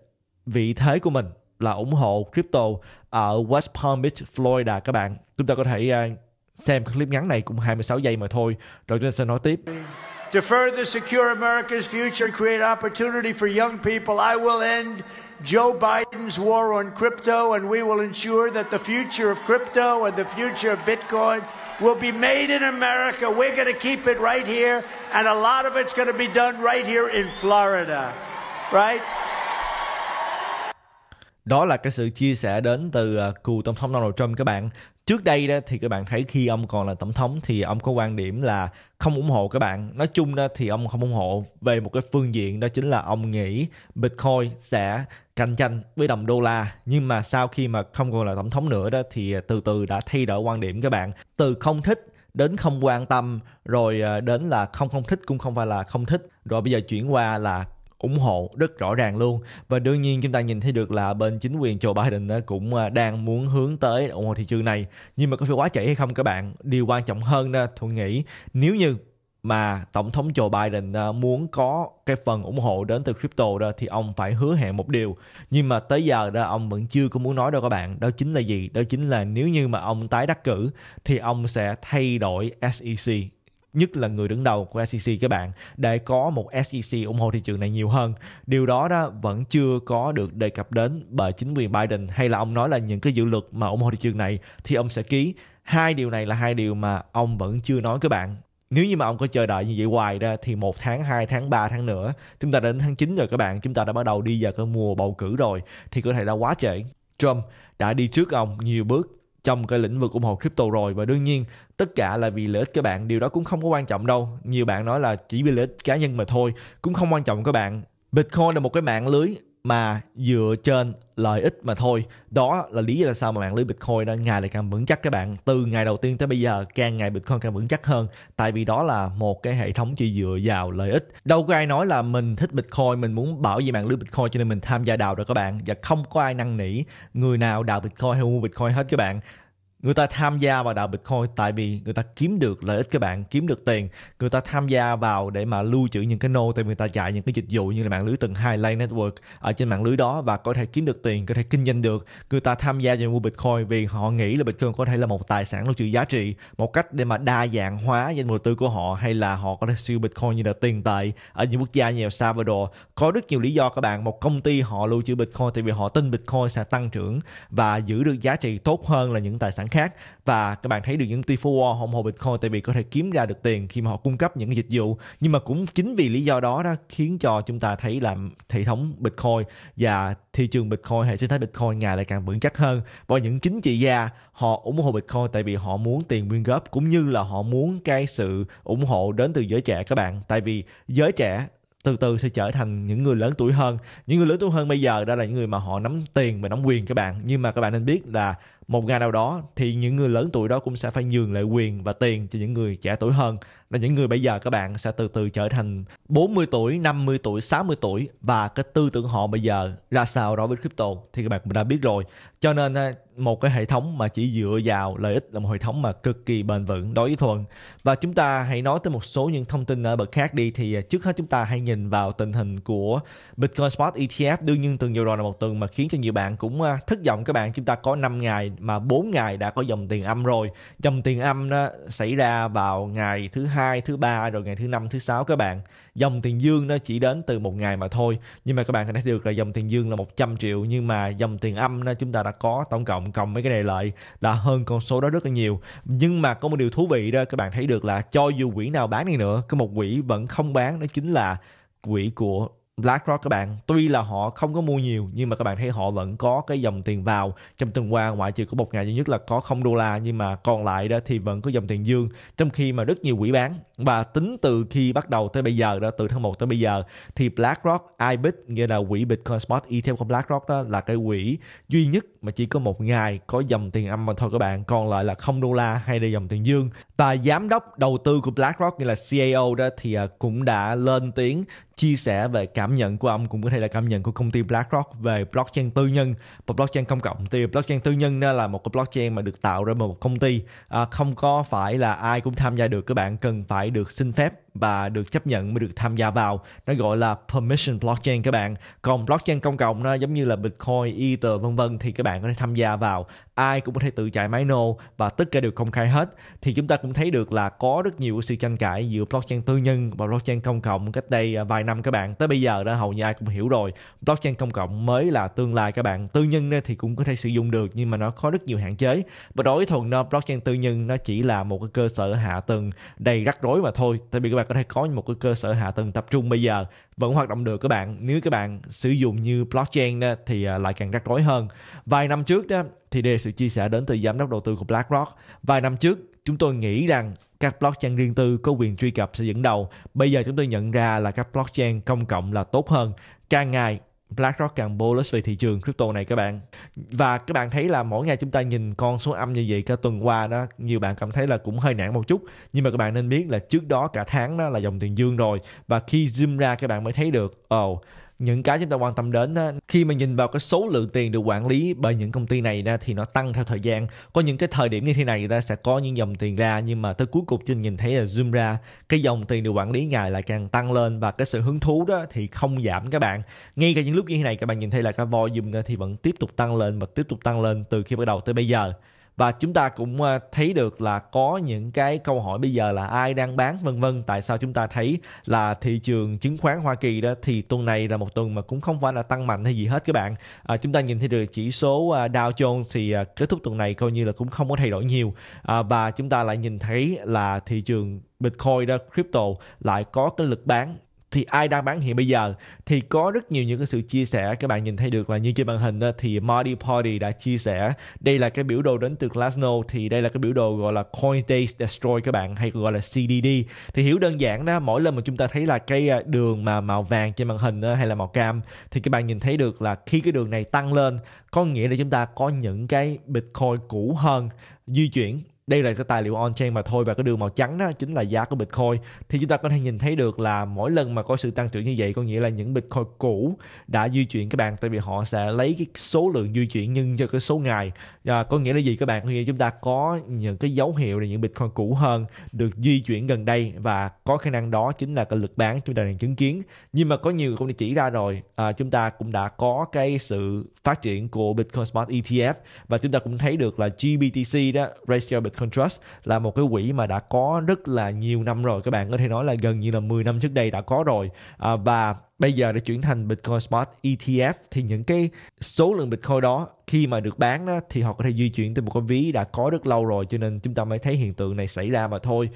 vị thế của mình là ủng hộ crypto ở West Palm Beach, Florida các bạn. Chúng ta có thể à, xem clip ngắn này cũng 26 giây mà thôi. Rồi chúng ta sẽ nói tiếp. To further secure America's future and create opportunity for young people, I will end Joe Biden's war on crypto and we will ensure that the future of crypto and the future of Bitcoin will be made in America. We're going to keep it right here, and a lot of it's going to be done right here in Florida. Right? đó là cái sự chia sẻ đến từ ờ, cựu tổng thống Donald Trump các bạn trước đây đó thì các bạn thấy khi ông còn là tổng thống thì ông có quan điểm là không ủng hộ các bạn nói chung đó thì ông không ủng hộ về một cái phương diện đó chính là ông nghĩ bitcoin sẽ cạnh tranh với đồng đô la nhưng mà sau khi mà không còn là tổng thống nữa đó thì ờ, từ từ đã thay đổi quan điểm các bạn từ không thích đến không quan tâm rồi ờ, đến là không không thích cũng không phải là không thích rồi bây giờ chuyển qua là ủng hộ rất rõ ràng luôn và đương nhiên chúng ta nhìn thấy được là bên chính quyền Joe Biden cũng à, đang muốn hướng tới ủng hộ thị trường này nhưng mà có phải quá trễ hay không các bạn điều quan trọng hơn đó thuận nghĩ nếu như mà tổng thống Joe Biden à, muốn có cái phần ủng hộ đến từ crypto đó thì ông phải hứa hẹn một điều nhưng mà tới giờ đó ông vẫn chưa có muốn nói đâu các bạn đó chính là gì đó chính là nếu như mà ông tái đắc cử thì ông sẽ thay đổi SEC nhất là người đứng đầu của SEC các bạn để có một SEC ủng hộ thị trường này nhiều hơn. Điều đó đó vẫn chưa có được đề cập đến bởi chính quyền Biden hay là ông nói là những cái dự luật mà ủng hộ thị trường này thì ông sẽ ký. Hai điều này là hai điều mà ông vẫn chưa nói các bạn. Nếu như mà ông có chờ đợi như vậy hoài ra thì một tháng, 2 tháng, 3 tháng nữa chúng ta đến tháng 9 rồi các bạn, chúng ta đã bắt đầu đi vào cái mùa bầu cử rồi thì có thể đã quá trễ. Trump đã đi trước ông nhiều bước trong cái lĩnh vực ủng hộ crypto rồi và đương nhiên tất cả là vì lợi ích các bạn điều đó cũng không có quan trọng đâu nhiều bạn nói là chỉ vì lợi ích cá nhân mà thôi cũng không quan trọng các bạn Bitcoin là một cái mạng lưới mà dựa trên lợi ích mà thôi đó là lý do tại sao mà mạng lưới bitcoin đang ngày lại càng vững chắc các bạn từ ngày đầu tiên tới bây giờ càng ngày bitcoin càng vững chắc hơn tại vì đó là một cái hệ thống chỉ dựa vào lợi ích đâu có ai nói là mình thích bitcoin mình muốn bảo vệ mạng lưới bitcoin cho nên mình tham gia đào rồi các bạn và không có ai năn nỉ người nào đào bitcoin hay mua bitcoin hết các bạn người ta tham gia vào đạo Bitcoin tại vì người ta kiếm được lợi ích các bạn, kiếm được tiền. Người ta tham gia vào để mà lưu trữ những cái nô tại người ta chạy những cái dịch vụ như là mạng lưới tầng hai Lay Network ở trên mạng lưới đó và có thể kiếm được tiền, có thể kinh doanh được. Người ta tham gia vào mua Bitcoin vì họ nghĩ là Bitcoin có thể là một tài sản lưu trữ giá trị, một cách để mà đa dạng hóa danh mục tư của họ hay là họ có thể sử Bitcoin như là tiền tệ ở những quốc gia như El Salvador. Có rất nhiều lý do các bạn, một công ty họ lưu trữ Bitcoin tại vì họ tin Bitcoin sẽ tăng trưởng và giữ được giá trị tốt hơn là những tài sản khác và các bạn thấy được những T4 War ủng hộ Bitcoin tại vì có thể kiếm ra được tiền khi mà họ cung cấp những dịch vụ nhưng mà cũng chính vì lý do đó đó khiến cho chúng ta thấy là hệ thống Bitcoin và thị trường Bitcoin hệ sinh thái Bitcoin ngày lại càng vững chắc hơn và những chính trị gia họ ủng hộ Bitcoin tại vì họ muốn tiền nguyên góp cũng như là họ muốn cái sự ủng hộ đến từ giới trẻ các bạn tại vì giới trẻ từ từ sẽ trở thành những người lớn tuổi hơn những người lớn tuổi hơn bây giờ đó là những người mà họ nắm tiền và nắm quyền các bạn nhưng mà các bạn nên biết là một ngày nào đó thì những người lớn tuổi đó cũng sẽ phải nhường lại quyền và tiền cho những người trẻ tuổi hơn là những người bây giờ các bạn sẽ từ từ trở thành 40 tuổi, 50 tuổi, 60 tuổi và cái tư tưởng họ bây giờ ra sao đối với crypto thì các bạn cũng đã biết rồi. Cho nên à, một cái hệ thống mà chỉ dựa vào lợi ích là một hệ thống mà cực kỳ bền vững đối với Thuận. Và chúng ta hãy nói tới một số những thông tin ở bậc khác đi thì à, trước hết chúng ta hãy nhìn vào tình hình của Bitcoin Spot ETF đương nhiên từng nhiều rồi là một tuần mà khiến cho nhiều bạn cũng à, thất vọng các bạn chúng ta có 5 ngày mà 4 ngày đã có dòng tiền âm rồi dòng tiền âm đó xảy ra vào ngày thứ hai thứ ba rồi ngày thứ năm thứ sáu các bạn dòng tiền dương nó chỉ đến từ một ngày mà thôi nhưng mà các bạn có thể được là dòng tiền dương là 100 triệu nhưng mà dòng tiền âm đó chúng ta đã có tổng cộng cộng mấy cái này lại là hơn con số đó rất là nhiều nhưng mà có một điều thú vị đó các bạn thấy được là cho dù quỹ nào bán đi nữa có một quỹ vẫn không bán đó chính là quỹ của BlackRock các bạn tuy là họ không có mua nhiều nhưng mà các bạn thấy họ vẫn có cái dòng tiền vào trong tuần qua ngoại trừ có một ngày duy nhất là có không đô la nhưng mà còn lại đó thì vẫn có dòng tiền dương trong khi mà rất nhiều quỹ bán và tính từ khi bắt đầu tới bây giờ đó từ tháng 1 tới bây giờ thì BlackRock IBIT nghĩa là quỹ Bitcoin Spot ETF e của BlackRock đó là cái quỹ duy nhất mà chỉ có một ngày có dòng tiền âm mà thôi các bạn còn lại là không đô la hay là dòng tiền dương và giám đốc đầu tư của BlackRock nghĩa là CAO đó thì à, cũng đã lên tiếng chia sẻ về cảm nhận của ông cũng có thể là cảm nhận của công ty BlackRock về blockchain tư nhân và blockchain công cộng thì blockchain tư nhân đó là một cái blockchain mà được tạo ra bởi một công ty à, không có phải là ai cũng tham gia được các bạn cần phải được xin phép và được chấp nhận mới được tham gia vào nó gọi là permission blockchain các bạn còn blockchain công cộng nó giống như là bitcoin ether vân vân thì các bạn có thể tham gia vào ai cũng có thể tự chạy máy nô và tất cả đều công khai hết thì chúng ta cũng thấy được là có rất nhiều sự tranh cãi giữa blockchain tư nhân và blockchain công cộng cách đây à, vài năm các bạn tới bây giờ đã hầu như ai cũng hiểu rồi blockchain công cộng mới là tương lai các bạn tư nhân thì cũng có thể sử dụng được nhưng mà nó có rất nhiều hạn chế và đối thuần nó blockchain tư nhân nó chỉ là một cái cơ sở hạ tầng đầy rắc rối mà thôi tại vì các là có thể có một cái cơ sở hạ tầng tập trung bây giờ vẫn hoạt động được các bạn nếu các bạn sử dụng như blockchain đó, thì à, lại càng rắc rối hơn vài năm trước đó thì đây là sự chia sẻ đến từ giám đốc đầu tư của BlackRock vài năm trước chúng tôi nghĩ rằng các blockchain riêng tư có quyền truy cập sẽ dẫn đầu bây giờ chúng tôi nhận ra là các blockchain công cộng là tốt hơn càng ngày BlackRock càng bullish về thị trường crypto này các bạn và các bạn thấy là mỗi ngày chúng ta nhìn con số âm như vậy cả tuần qua đó nhiều bạn cảm thấy là cũng hơi nản một chút nhưng mà các bạn nên biết là trước đó cả tháng đó là dòng tiền dương rồi và khi zoom ra các bạn mới thấy được ồ oh, những cái chúng ta quan tâm đến khi mà nhìn vào cái số lượng tiền được quản lý bởi những công ty này á, thì nó tăng theo thời gian có những cái thời điểm như thế này người ta sẽ có những dòng tiền ra nhưng mà tới cuối cùng trên nhìn thấy là zoom ra cái dòng tiền được quản lý ngày lại càng tăng lên và cái sự hứng thú đó thì không giảm các bạn ngay cả những lúc như thế này các bạn nhìn thấy là cái volume thì vẫn tiếp tục tăng lên và tiếp tục tăng lên từ khi bắt đầu tới bây giờ và chúng ta cũng ờ, thấy được là có những cái câu hỏi bây giờ là ai đang bán vân vân tại sao chúng ta thấy là thị trường chứng khoán Hoa Kỳ đó thì tuần này là một tuần mà cũng không phải là tăng mạnh hay gì hết các bạn à, chúng ta nhìn thấy được chỉ số ờ, Dow Jones thì ờ, kết thúc tuần này coi như là cũng không có thay đổi nhiều à, và chúng ta lại nhìn thấy là thị trường Bitcoin đó crypto lại có cái lực bán thì ai đang bán hiện bây giờ thì có rất nhiều những cái sự chia sẻ các bạn nhìn thấy được là như trên màn hình đó, thì Marty Party đã chia sẻ đây là cái biểu đồ đến từ Glassnode thì đây là cái biểu đồ gọi là Coin Days Destroy các bạn hay gọi là CDD thì hiểu đơn giản đó mỗi lần mà chúng ta thấy là cái à, đường mà màu vàng trên màn hình đó, hay là màu cam thì các bạn nhìn thấy được là khi cái đường này tăng lên có nghĩa là chúng ta có những cái Bitcoin cũ hơn di chuyển đây là cái tài liệu on chain mà thôi và cái đường màu trắng đó chính là giá của bitcoin thì chúng ta có thể nhìn thấy được là mỗi lần mà có sự tăng trưởng như vậy có nghĩa là những bitcoin cũ đã di chuyển các bạn tại vì họ sẽ lấy cái số lượng di chuyển nhân cho cái số ngày à, có nghĩa là gì các bạn có nghĩa chúng ta có những cái dấu hiệu là những bitcoin cũ hơn được di chuyển gần đây và có khả năng đó chính là cái lực bán chúng ta đang chứng kiến nhưng mà có nhiều cũng đã chỉ ra rồi à, chúng ta cũng đã có cái sự phát triển của bitcoin smart etf và chúng ta cũng thấy được là gbtc đó ratio bitcoin Contrast là một cái quỹ mà đã có rất là nhiều năm rồi các bạn có thể nói là gần như là 10 năm trước đây đã có rồi à, và bây giờ đã chuyển thành Bitcoin Spot ETF thì những cái số lượng Bitcoin đó khi mà được bán đó, thì họ có thể di chuyển từ một cái ví đã có rất lâu rồi cho nên chúng ta mới thấy hiện tượng này xảy ra mà thôi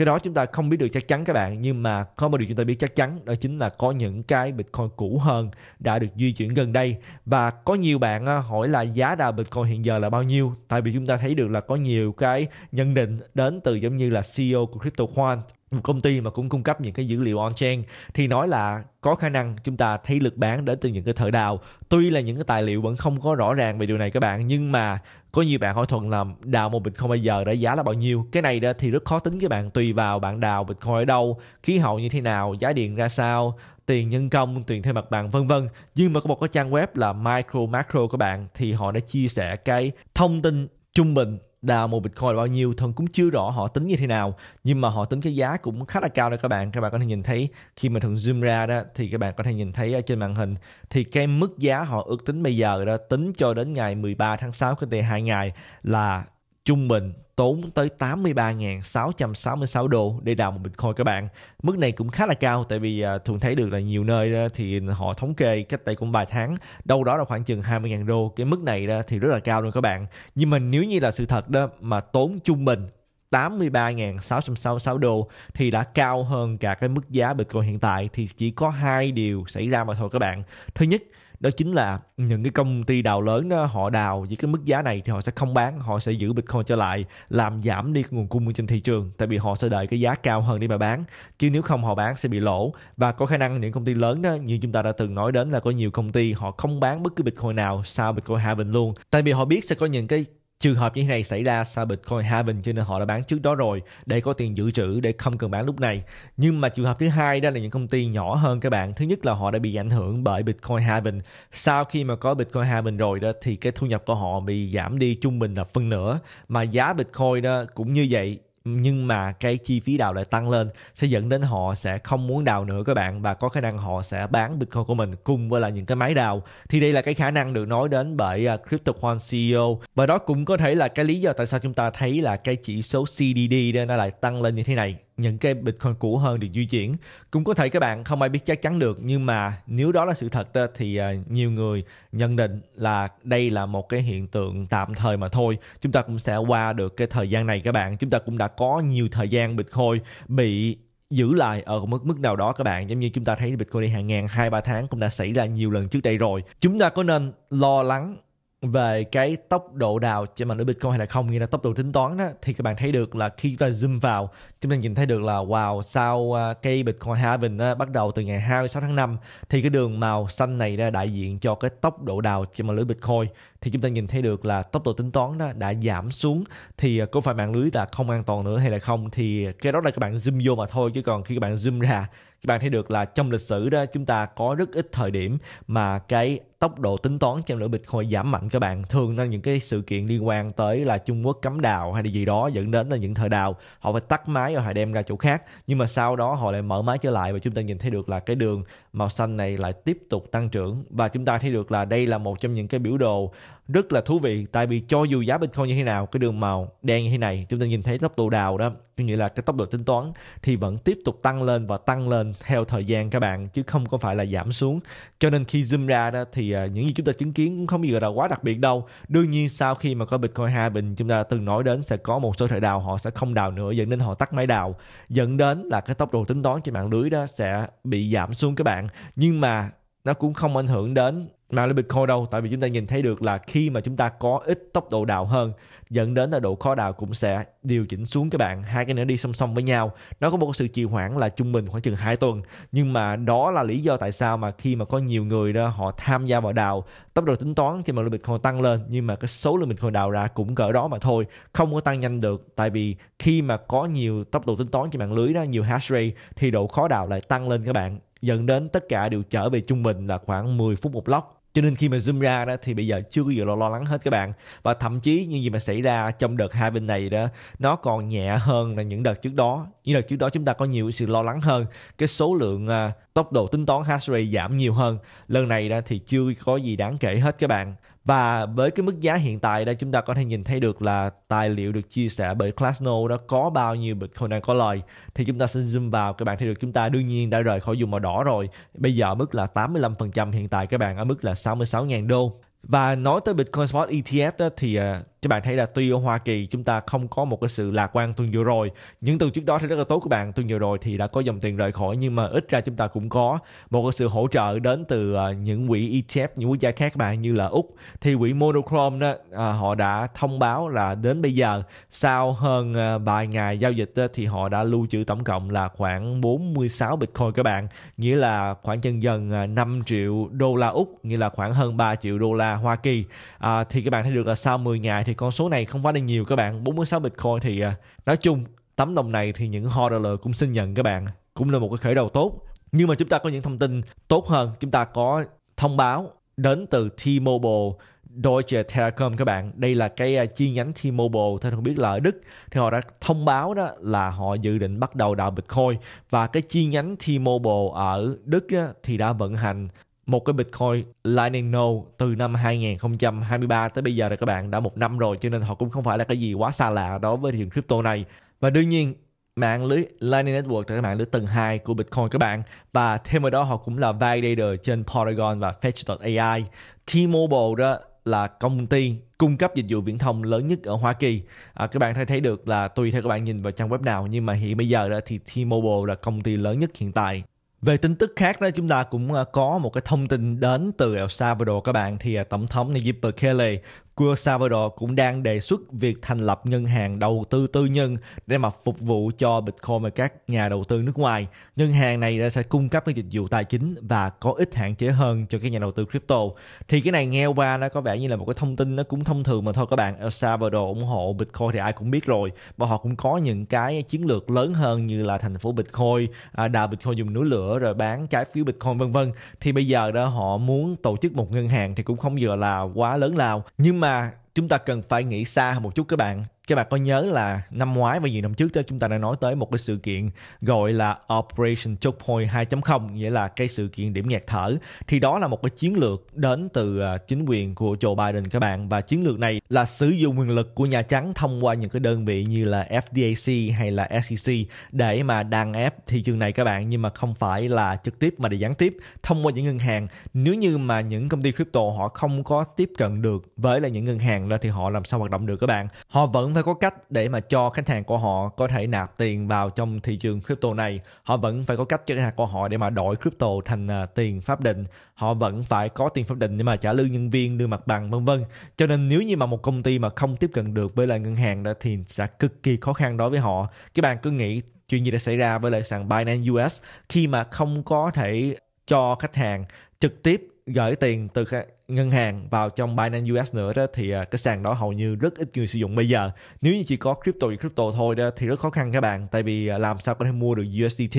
cái đó chúng ta không biết được chắc chắn các bạn nhưng mà có một điều chúng ta biết chắc chắn đó chính là có những cái bitcoin cũ hơn đã được di chuyển gần đây và có nhiều bạn à, hỏi là giá đào bitcoin hiện giờ là bao nhiêu tại vì chúng ta thấy được là có nhiều cái nhận định đến từ giống như là CEO của CryptoQuant một công ty mà cũng cung cấp những cái dữ liệu on-chain thì nói là có khả năng chúng ta thấy lực bán đến từ những cái thợ đào tuy là những cái tài liệu vẫn không có rõ ràng về điều này các bạn nhưng mà có nhiều bạn hỏi thuận là đào một bitcoin bây giờ đã giá là bao nhiêu cái này đó thì rất khó tính các bạn tùy vào bạn đào bitcoin ở đâu khí hậu như thế nào giá điện ra sao tiền nhân công tiền thuê mặt bằng vân vân nhưng mà có một cái trang web là micro macro các bạn thì họ đã chia sẻ cái thông tin trung bình đào một bitcoin là bao nhiêu thần cũng chưa rõ họ tính như thế nào nhưng mà họ tính cái giá cũng khá là cao đó các bạn các bạn có thể nhìn thấy khi mà thần zoom ra đó thì các bạn có thể nhìn thấy ở trên màn hình thì cái mức giá họ ước tính bây giờ đó tính cho đến ngày 13 tháng 6 cách đây hai ngày là trung bình tốn tới 83.666 đô để đào một Bitcoin các bạn. Mức này cũng khá là cao tại vì à, thường thấy được là nhiều nơi thì họ thống kê cách đây cũng vài tháng đâu đó là khoảng chừng 20.000 đô. Cái mức này thì rất là cao rồi các bạn. Nhưng mà nếu như là sự thật đó mà tốn trung bình 83.666 đô thì đã cao hơn cả cái mức giá Bitcoin hiện tại thì chỉ có hai điều xảy ra mà thôi các bạn. Thứ nhất đó chính là những cái công ty đào lớn đó họ đào với cái mức giá này thì họ sẽ không bán họ sẽ giữ bitcoin trở lại làm giảm đi nguồn cung trên thị trường tại vì họ sẽ đợi cái giá cao hơn để mà bán chứ nếu không họ bán sẽ bị lỗ và có khả năng những công ty lớn đó như chúng ta đã từng nói đến là có nhiều công ty họ không bán bất cứ bitcoin nào sau bitcoin hai bình luôn tại vì họ biết sẽ có những cái Trường hợp như thế này xảy ra sao Bitcoin halving cho nên họ đã bán trước đó rồi để có tiền dự trữ để không cần bán lúc này. Nhưng mà trường hợp thứ hai đó là những công ty nhỏ hơn các bạn. Thứ nhất là họ đã bị ảnh hưởng bởi Bitcoin halving. Sau khi mà có Bitcoin halving rồi đó thì cái thu nhập của họ bị giảm đi trung bình là phân nửa mà giá Bitcoin đó cũng như vậy nhưng mà cái chi phí đào lại tăng lên sẽ dẫn đến họ sẽ không muốn đào nữa các bạn và có khả năng họ sẽ bán Bitcoin của mình cùng với là những cái máy đào thì đây là cái khả năng được nói đến bởi à, CryptoQuant CEO và đó cũng có thể là cái lý do tại sao chúng ta thấy là cái chỉ số CDD nó lại tăng lên như thế này những cái Bitcoin cũ hơn được di chuyển. Cũng có thể các bạn không ai biết chắc chắn được nhưng mà nếu đó là sự thật đó, thì à, nhiều người nhận định là đây là một cái hiện tượng tạm thời mà thôi. Chúng ta cũng sẽ qua được cái thời gian này các bạn. Chúng ta cũng đã có nhiều thời gian Bitcoin bị giữ lại ở mức mức nào đó các bạn giống như chúng ta thấy Bitcoin đi hàng ngàn hai ba tháng cũng đã xảy ra nhiều lần trước đây rồi chúng ta có nên lo lắng về cái tốc độ đào trên màn ảnh Bitcoin hay là không, như là tốc độ tính toán đó, thì các bạn thấy được là khi chúng ta zoom vào, chúng ta nhìn thấy được là wow, sau à, cái Bitcoin halving đó, bắt đầu từ ngày 26 tháng 5 thì cái đường màu xanh này đã đại diện cho cái tốc độ đào trên màn lưới Bitcoin thì chúng ta nhìn thấy được là tốc độ tính toán đó đã giảm xuống thì à, có phải mạng lưới là không an toàn nữa hay là không thì à, cái đó là các bạn zoom vô mà thôi chứ còn khi các bạn zoom ra các bạn thấy được là trong lịch sử đó chúng ta có rất ít thời điểm mà cái tốc độ tính toán trên lượng Bitcoin giảm mạnh các bạn thường là những cái sự kiện liên quan tới là Trung Quốc cấm đào hay là gì đó dẫn đến là những thợ đào họ phải tắt máy rồi họ đem ra chỗ khác nhưng mà sau đó họ lại mở máy trở lại và chúng ta nhìn thấy được là cái đường màu xanh này lại tiếp tục tăng trưởng và chúng ta thấy được là đây là một trong những cái biểu đồ rất là thú vị tại vì cho dù giá bitcoin như thế nào cái đường màu đen như thế này chúng ta nhìn thấy tốc độ đào đó có nghĩa là cái tốc độ tính toán thì vẫn tiếp tục tăng lên và tăng lên theo thời gian các bạn chứ không có phải là giảm xuống cho nên khi zoom ra đó thì à, những gì chúng ta chứng kiến cũng không gì gọi là quá đặc biệt đâu đương nhiên sau khi mà có bitcoin hai bình chúng ta từng nói đến sẽ có một số thợ đào họ sẽ không đào nữa dẫn đến họ tắt máy đào dẫn đến là cái tốc độ tính toán trên mạng lưới đó sẽ bị giảm xuống các bạn nhưng mà nó cũng không ảnh hưởng đến mà lên Bitcoin đâu tại vì chúng ta nhìn thấy được là khi mà chúng ta có ít tốc độ đào hơn dẫn đến là độ khó đào cũng sẽ điều chỉnh xuống các bạn hai cái nữa đi song song với nhau nó có một sự trì hoãn là trung bình khoảng chừng 2 tuần nhưng mà đó là lý do tại sao mà khi mà có nhiều người đó họ tham gia vào đào tốc độ tính toán thì mạng lưới Bitcoin tăng lên nhưng mà cái số lượng Bitcoin đào ra cũng cỡ đó mà thôi không có tăng nhanh được tại vì khi mà có nhiều tốc độ tính toán trên mạng lưới đó nhiều hash rate thì độ khó đào lại tăng lên các bạn dẫn đến tất cả đều trở về trung bình là khoảng 10 phút một block cho nên khi mà zoom ra đó thì bây giờ chưa có gì lo, lo lắng hết các bạn và thậm chí những gì mà xảy ra trong đợt hai bên này đó nó còn nhẹ hơn là những đợt trước đó những đợt trước đó chúng ta có nhiều sự lo lắng hơn cái số lượng à, tốc độ tính toán hash rate giảm nhiều hơn lần này đó thì chưa có gì đáng kể hết các bạn và với cái mức giá hiện tại đó chúng ta có thể nhìn thấy được là tài liệu được chia sẻ bởi Classno đó có bao nhiêu Bitcoin đang có lời thì chúng ta sẽ zoom vào các bạn thấy được chúng ta đương nhiên đã rời khỏi vùng màu đỏ rồi bây giờ ở mức là 85% hiện tại các bạn ở mức là 66.000 đô và nói tới Bitcoin Spot ETF đó thì à, các bạn thấy là tuy ở Hoa Kỳ chúng ta không có một cái sự lạc quan tuần vừa rồi những tuần trước đó thì rất là tốt của bạn tuần vừa rồi thì đã có dòng tiền rời khỏi nhưng mà ít ra chúng ta cũng có một cái sự hỗ trợ đến từ ờ, những quỹ ETF những quốc gia khác các bạn như là Úc thì quỹ Monochrome đó ờ, họ đã thông báo là đến bây giờ sau hơn ờ, vài ngày giao dịch thì họ đã lưu trữ tổng cộng là khoảng 46 Bitcoin các bạn nghĩa là khoảng chân dần 5 triệu đô la Úc nghĩa là khoảng hơn 3 triệu đô la Hoa Kỳ à, thì các bạn thấy được là sau 10 ngày thì thì con số này không quá là nhiều các bạn 46 Bitcoin thì à, nói chung tấm đồng này thì những holder cũng xin nhận các bạn cũng là một cái khởi đầu tốt nhưng mà chúng ta có những thông tin tốt hơn chúng ta có thông báo đến từ T-Mobile Deutsche Telekom các bạn đây là cái à, chi nhánh T-Mobile theo không biết là ở Đức thì họ đã thông báo đó là họ dự định bắt đầu đào Bitcoin và cái chi nhánh T-Mobile ở Đức thì đã vận hành một cái Bitcoin Lightning Node từ năm 2023 tới bây giờ rồi các bạn đã một năm rồi cho nên họ cũng không phải là cái gì quá xa lạ đối với thị trường crypto này. Và đương nhiên mạng lưới Lightning Network là cái mạng lưới tầng 2 của Bitcoin các bạn và thêm vào đó họ cũng là validator trên Polygon và Fetch.ai. T-Mobile đó là công ty cung cấp dịch vụ viễn thông lớn nhất ở Hoa Kỳ. À, các bạn thấy được là tùy theo các bạn nhìn vào trang web nào nhưng mà hiện bây giờ đó thì T-Mobile là công ty lớn nhất hiện tại về tin tức khác đó chúng ta cũng ờ, có một cái thông tin đến từ El Salvador các bạn thì ờ, tổng thống Nayib Bukele El Salvador cũng đang đề xuất việc thành lập ngân hàng đầu tư tư nhân để mà phục vụ cho Bitcoin và các nhà đầu tư nước ngoài. Ngân hàng này sẽ cung cấp các dịch vụ tài chính và có ít hạn chế hơn cho các nhà đầu tư crypto. Thì cái này nghe qua nó có vẻ như là một cái thông tin nó cũng thông thường mà thôi các bạn. El Salvador ủng hộ Bitcoin thì ai cũng biết rồi và họ cũng có những cái chiến lược lớn hơn như là thành phố Bitcoin, à, đà Bitcoin dùng núi lửa rồi bán trái phiếu Bitcoin vân vân. Thì bây giờ đó họ muốn tổ chức một ngân hàng thì cũng không vừa là quá lớn lao nhưng mà chúng ta cần phải nghĩ xa một chút các bạn các bạn có nhớ là năm ngoái và nhiều năm trước đó chúng ta đã nói tới một cái sự kiện gọi là Operation Choke Point 2.0 nghĩa là cái sự kiện điểm nghẹt thở thì đó là một cái chiến lược đến từ à, chính quyền của Joe Biden các bạn và chiến lược này là sử dụng quyền lực của Nhà Trắng thông qua những cái đơn vị như là FDAC hay là SEC để mà đàn ép thị trường này các bạn nhưng mà không phải là trực tiếp mà để gián tiếp thông qua những ngân hàng nếu như mà những công ty crypto họ không có tiếp cận được với là những ngân hàng đó thì họ làm sao hoạt động được các bạn họ vẫn phải phải có cách để mà cho khách hàng của họ có thể nạp tiền vào trong thị trường crypto này họ vẫn phải có cách cho khách hàng của họ để mà đổi crypto thành uh, tiền pháp định họ vẫn phải có tiền pháp định để mà trả lương nhân viên đưa mặt bằng vân vân cho nên nếu như mà một công ty mà không tiếp cận được với lại ngân hàng đó thì sẽ cực kỳ khó khăn đối với họ các bạn cứ nghĩ chuyện gì đã xảy ra với lại sàn Binance US khi mà không có thể cho khách hàng trực tiếp gửi tiền từ ngân hàng vào trong Binance US nữa đó thì à, cái sàn đó hầu như rất ít người sử dụng bây giờ nếu như chỉ có crypto và crypto thôi đó thì rất khó khăn các bạn tại vì à, làm sao có thể mua được USDT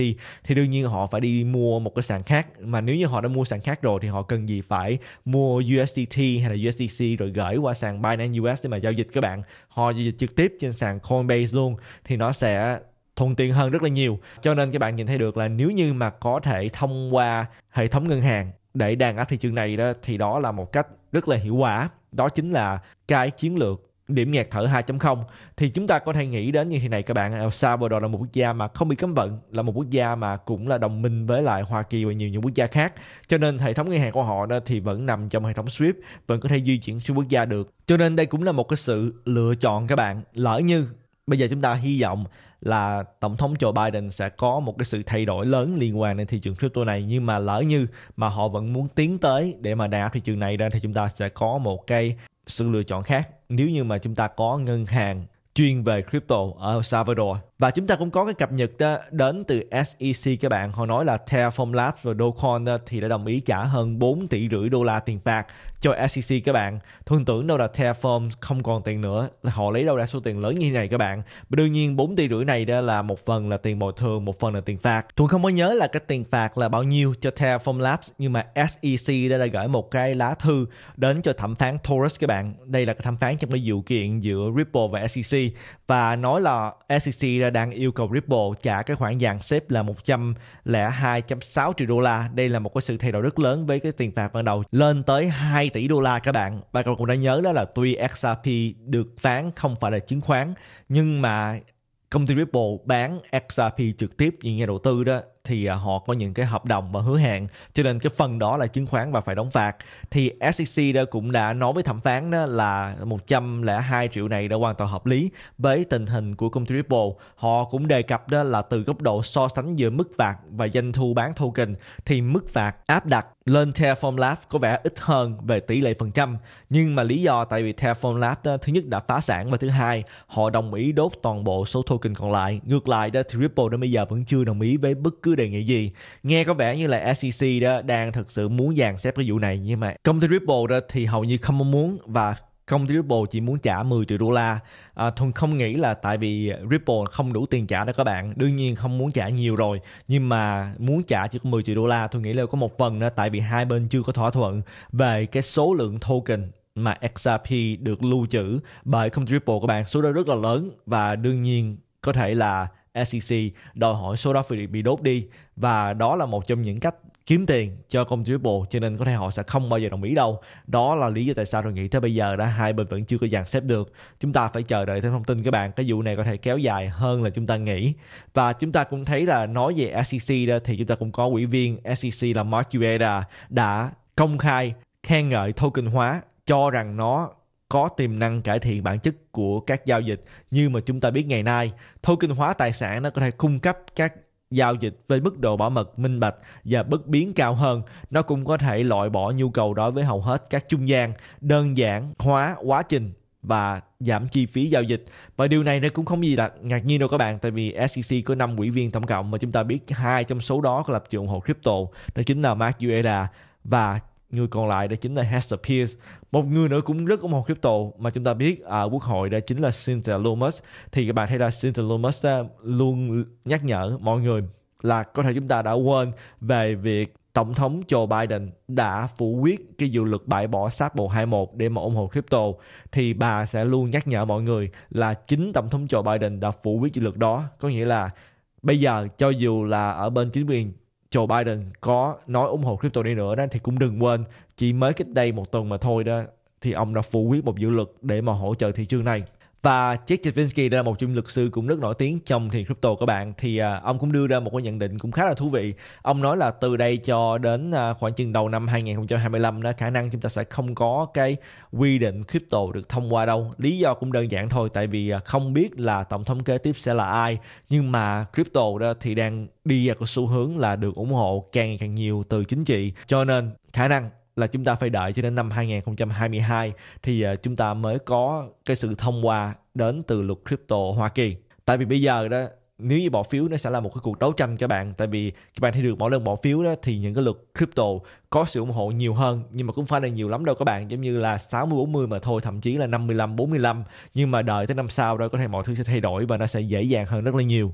thì đương nhiên họ phải đi mua một cái sàn khác mà nếu như họ đã mua sàn khác rồi thì họ cần gì phải mua USDT hay là USDC rồi gửi qua sàn Binance US để mà giao dịch các bạn họ giao dịch trực tiếp trên sàn Coinbase luôn thì nó sẽ thuận tiện hơn rất là nhiều cho nên các bạn nhìn thấy được là nếu như mà có thể thông qua hệ thống ngân hàng để đàn ở thị trường này đó thì đó là một cách rất là hiệu quả đó chính là cái chiến lược điểm nghẹt thở 2.0 thì chúng ta có thể nghĩ đến như thế này các bạn El Salvador là một quốc gia mà không bị cấm vận là một quốc gia mà cũng là đồng minh với lại Hoa Kỳ và nhiều những quốc gia khác cho nên hệ thống ngân hàng của họ đó thì vẫn nằm trong hệ thống SWIFT vẫn có thể di chuyển xuyên quốc gia được cho nên đây cũng là một cái sự lựa chọn các bạn lỡ như bây giờ chúng ta hy vọng là tổng thống Joe Biden sẽ có một cái sự thay đổi lớn liên quan đến thị trường crypto này nhưng mà lỡ như mà họ vẫn muốn tiến tới để mà đạp thị trường này ra thì chúng ta sẽ có một cái sự lựa chọn khác nếu như mà chúng ta có ngân hàng chuyên về crypto ở Salvador và chúng ta cũng có cái cập nhật đó ờ, đến từ SEC các bạn họ nói là Terraform Labs và Dogecoin ờ, thì đã đồng ý trả hơn 4 tỷ rưỡi đô la tiền phạt cho SEC các bạn thường tưởng đâu là Terraform không còn tiền nữa họ lấy đâu ra số tiền lớn như thế này các bạn và đương nhiên 4 tỷ rưỡi này đó là một phần là tiền bồi thường một phần là tiền phạt tôi không có nhớ là cái tiền phạt là bao nhiêu cho Terraform Labs nhưng mà SEC đã, đã gửi một cái lá thư đến cho thẩm phán Torres các bạn đây là cái thẩm phán trong cái vụ kiện giữa Ripple và SEC và nói là SEC đã đang yêu cầu Ripple trả cái khoản dàn xếp là 102.6 triệu đô la. Đây là một cái sự thay đổi rất lớn với cái tiền phạt ban đầu lên tới 2 tỷ đô la các bạn. Và còn cũng đã nhớ đó là tuy XRP được phán không phải là chứng khoán nhưng mà công ty Ripple bán XRP trực tiếp những nhà đầu tư đó thì à, họ có những cái hợp đồng và hứa hẹn cho nên cái phần đó là chứng khoán và phải đóng phạt thì SEC đó cũng đã nói với thẩm phán đó là 102 triệu này đã hoàn toàn hợp lý với tình hình của công ty Ripple họ cũng đề cập đó là từ góc độ so sánh giữa mức phạt và doanh thu bán token thì mức phạt áp đặt lên Terraform Lab có vẻ ít hơn về tỷ lệ phần trăm nhưng mà lý do tại vì Terraform Lab ờ, thứ nhất đã phá sản và thứ hai họ đồng ý đốt toàn bộ số token còn lại ngược lại đó thì Ripple đến bây giờ vẫn chưa đồng ý với bất cứ đề nghị gì nghe có vẻ như là SEC đó đang thực sự muốn dàn xếp cái vụ này nhưng mà công ty Ripple đó thì hầu như không muốn và không Ripple chỉ muốn trả 10 triệu đô la à, Thuần không nghĩ là tại vì Ripple không đủ tiền trả đó các bạn đương nhiên không muốn trả nhiều rồi nhưng mà muốn trả chỉ có 10 triệu đô la tôi nghĩ là có một phần nữa tại vì hai bên chưa có thỏa thuận về cái số lượng token mà XRP được lưu trữ bởi không Ripple các bạn số đó rất là lớn và đương nhiên có thể là SEC đòi hỏi số đó phải bị đốt đi và đó là một trong những cách kiếm tiền cho công chúa bộ cho nên có thể họ sẽ không bao giờ đồng ý đâu đó là lý do tại sao tôi nghĩ tới bây giờ đã hai bên vẫn chưa có dàn xếp được chúng ta phải chờ đợi thêm thông tin các bạn cái vụ này có thể kéo dài hơn là chúng ta nghĩ và chúng ta cũng thấy là nói về SEC đó thì chúng ta cũng có ủy viên SEC là Mark Ueda đã công khai khen ngợi token hóa cho rằng nó có tiềm năng cải thiện bản chất của các giao dịch như mà chúng ta biết ngày nay token hóa tài sản nó có thể cung cấp các Giao dịch với mức độ bảo mật minh bạch và bất biến cao hơn, nó cũng có thể loại bỏ nhu cầu đối với hầu hết các trung gian, đơn giản hóa quá trình và giảm chi phí giao dịch và điều này nó cũng không gì là ngạc nhiên đâu các bạn tại vì SEC có 5 quỹ viên tổng cộng mà chúng ta biết hai trong số đó có lập trường ủng hộ crypto đó chính là Mark Ueda và người còn lại đó chính là Hester Pierce một người nữa cũng rất ủng hộ crypto mà chúng ta biết ở à, quốc hội đó chính là Cynthia Lumos thì các bạn thấy là Cynthia Lumos luôn nhắc nhở mọi người là có thể chúng ta đã quên về việc Tổng thống Joe Biden đã phủ quyết cái dự luật bãi bỏ sát bộ 21 để mà ủng hộ crypto thì bà sẽ luôn nhắc nhở mọi người là chính Tổng thống Joe Biden đã phủ quyết dự luật đó có nghĩa là bây giờ cho dù là ở bên chính quyền Joe Biden có nói ủng hộ crypto đi nữa đó thì cũng đừng quên chỉ mới cách đây một tuần mà thôi đó thì ông đã phủ quyết một dự luật để mà hỗ trợ thị trường này và Jack Javinsky đây là một trong luật sư cũng rất nổi tiếng trong thị crypto các bạn thì uh, ông cũng đưa ra một cái nhận định cũng khá là thú vị ông nói là từ đây cho đến uh, khoảng chừng đầu năm 2025 đó khả năng chúng ta sẽ không có cái quy định crypto được thông qua đâu lý do cũng đơn giản thôi tại vì uh, không biết là tổng thống kế tiếp sẽ là ai nhưng mà crypto đó thì đang đi vào cái xu hướng là được ủng hộ càng ngày càng nhiều từ chính trị cho nên khả năng là chúng ta phải đợi cho đến năm 2022 thì ờ, chúng ta mới có cái sự thông qua đến từ luật crypto Hoa Kỳ. Tại vì bây giờ đó nếu như bỏ phiếu nó sẽ là một cái cuộc đấu tranh cho bạn tại vì các bạn thấy được mỗi lần bỏ phiếu đó thì những cái luật crypto có sự ủng hộ nhiều hơn nhưng mà cũng phải là nhiều lắm đâu các bạn giống như là 60 40 mà thôi thậm chí là 55 45 nhưng mà đợi tới năm sau đó có thể mọi thứ sẽ thay đổi và nó sẽ dễ dàng hơn rất là nhiều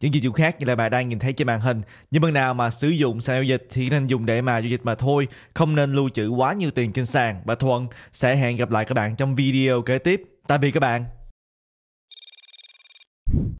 những dịch vụ khác như là bạn đang nhìn thấy trên màn hình nhưng bạn nào mà sử dụng sàn giao dịch thì nên dùng để mà giao dịch mà thôi không nên lưu trữ quá nhiều tiền trên sàn và thuận sẽ hẹn gặp lại các bạn trong video kế tiếp tạm biệt các bạn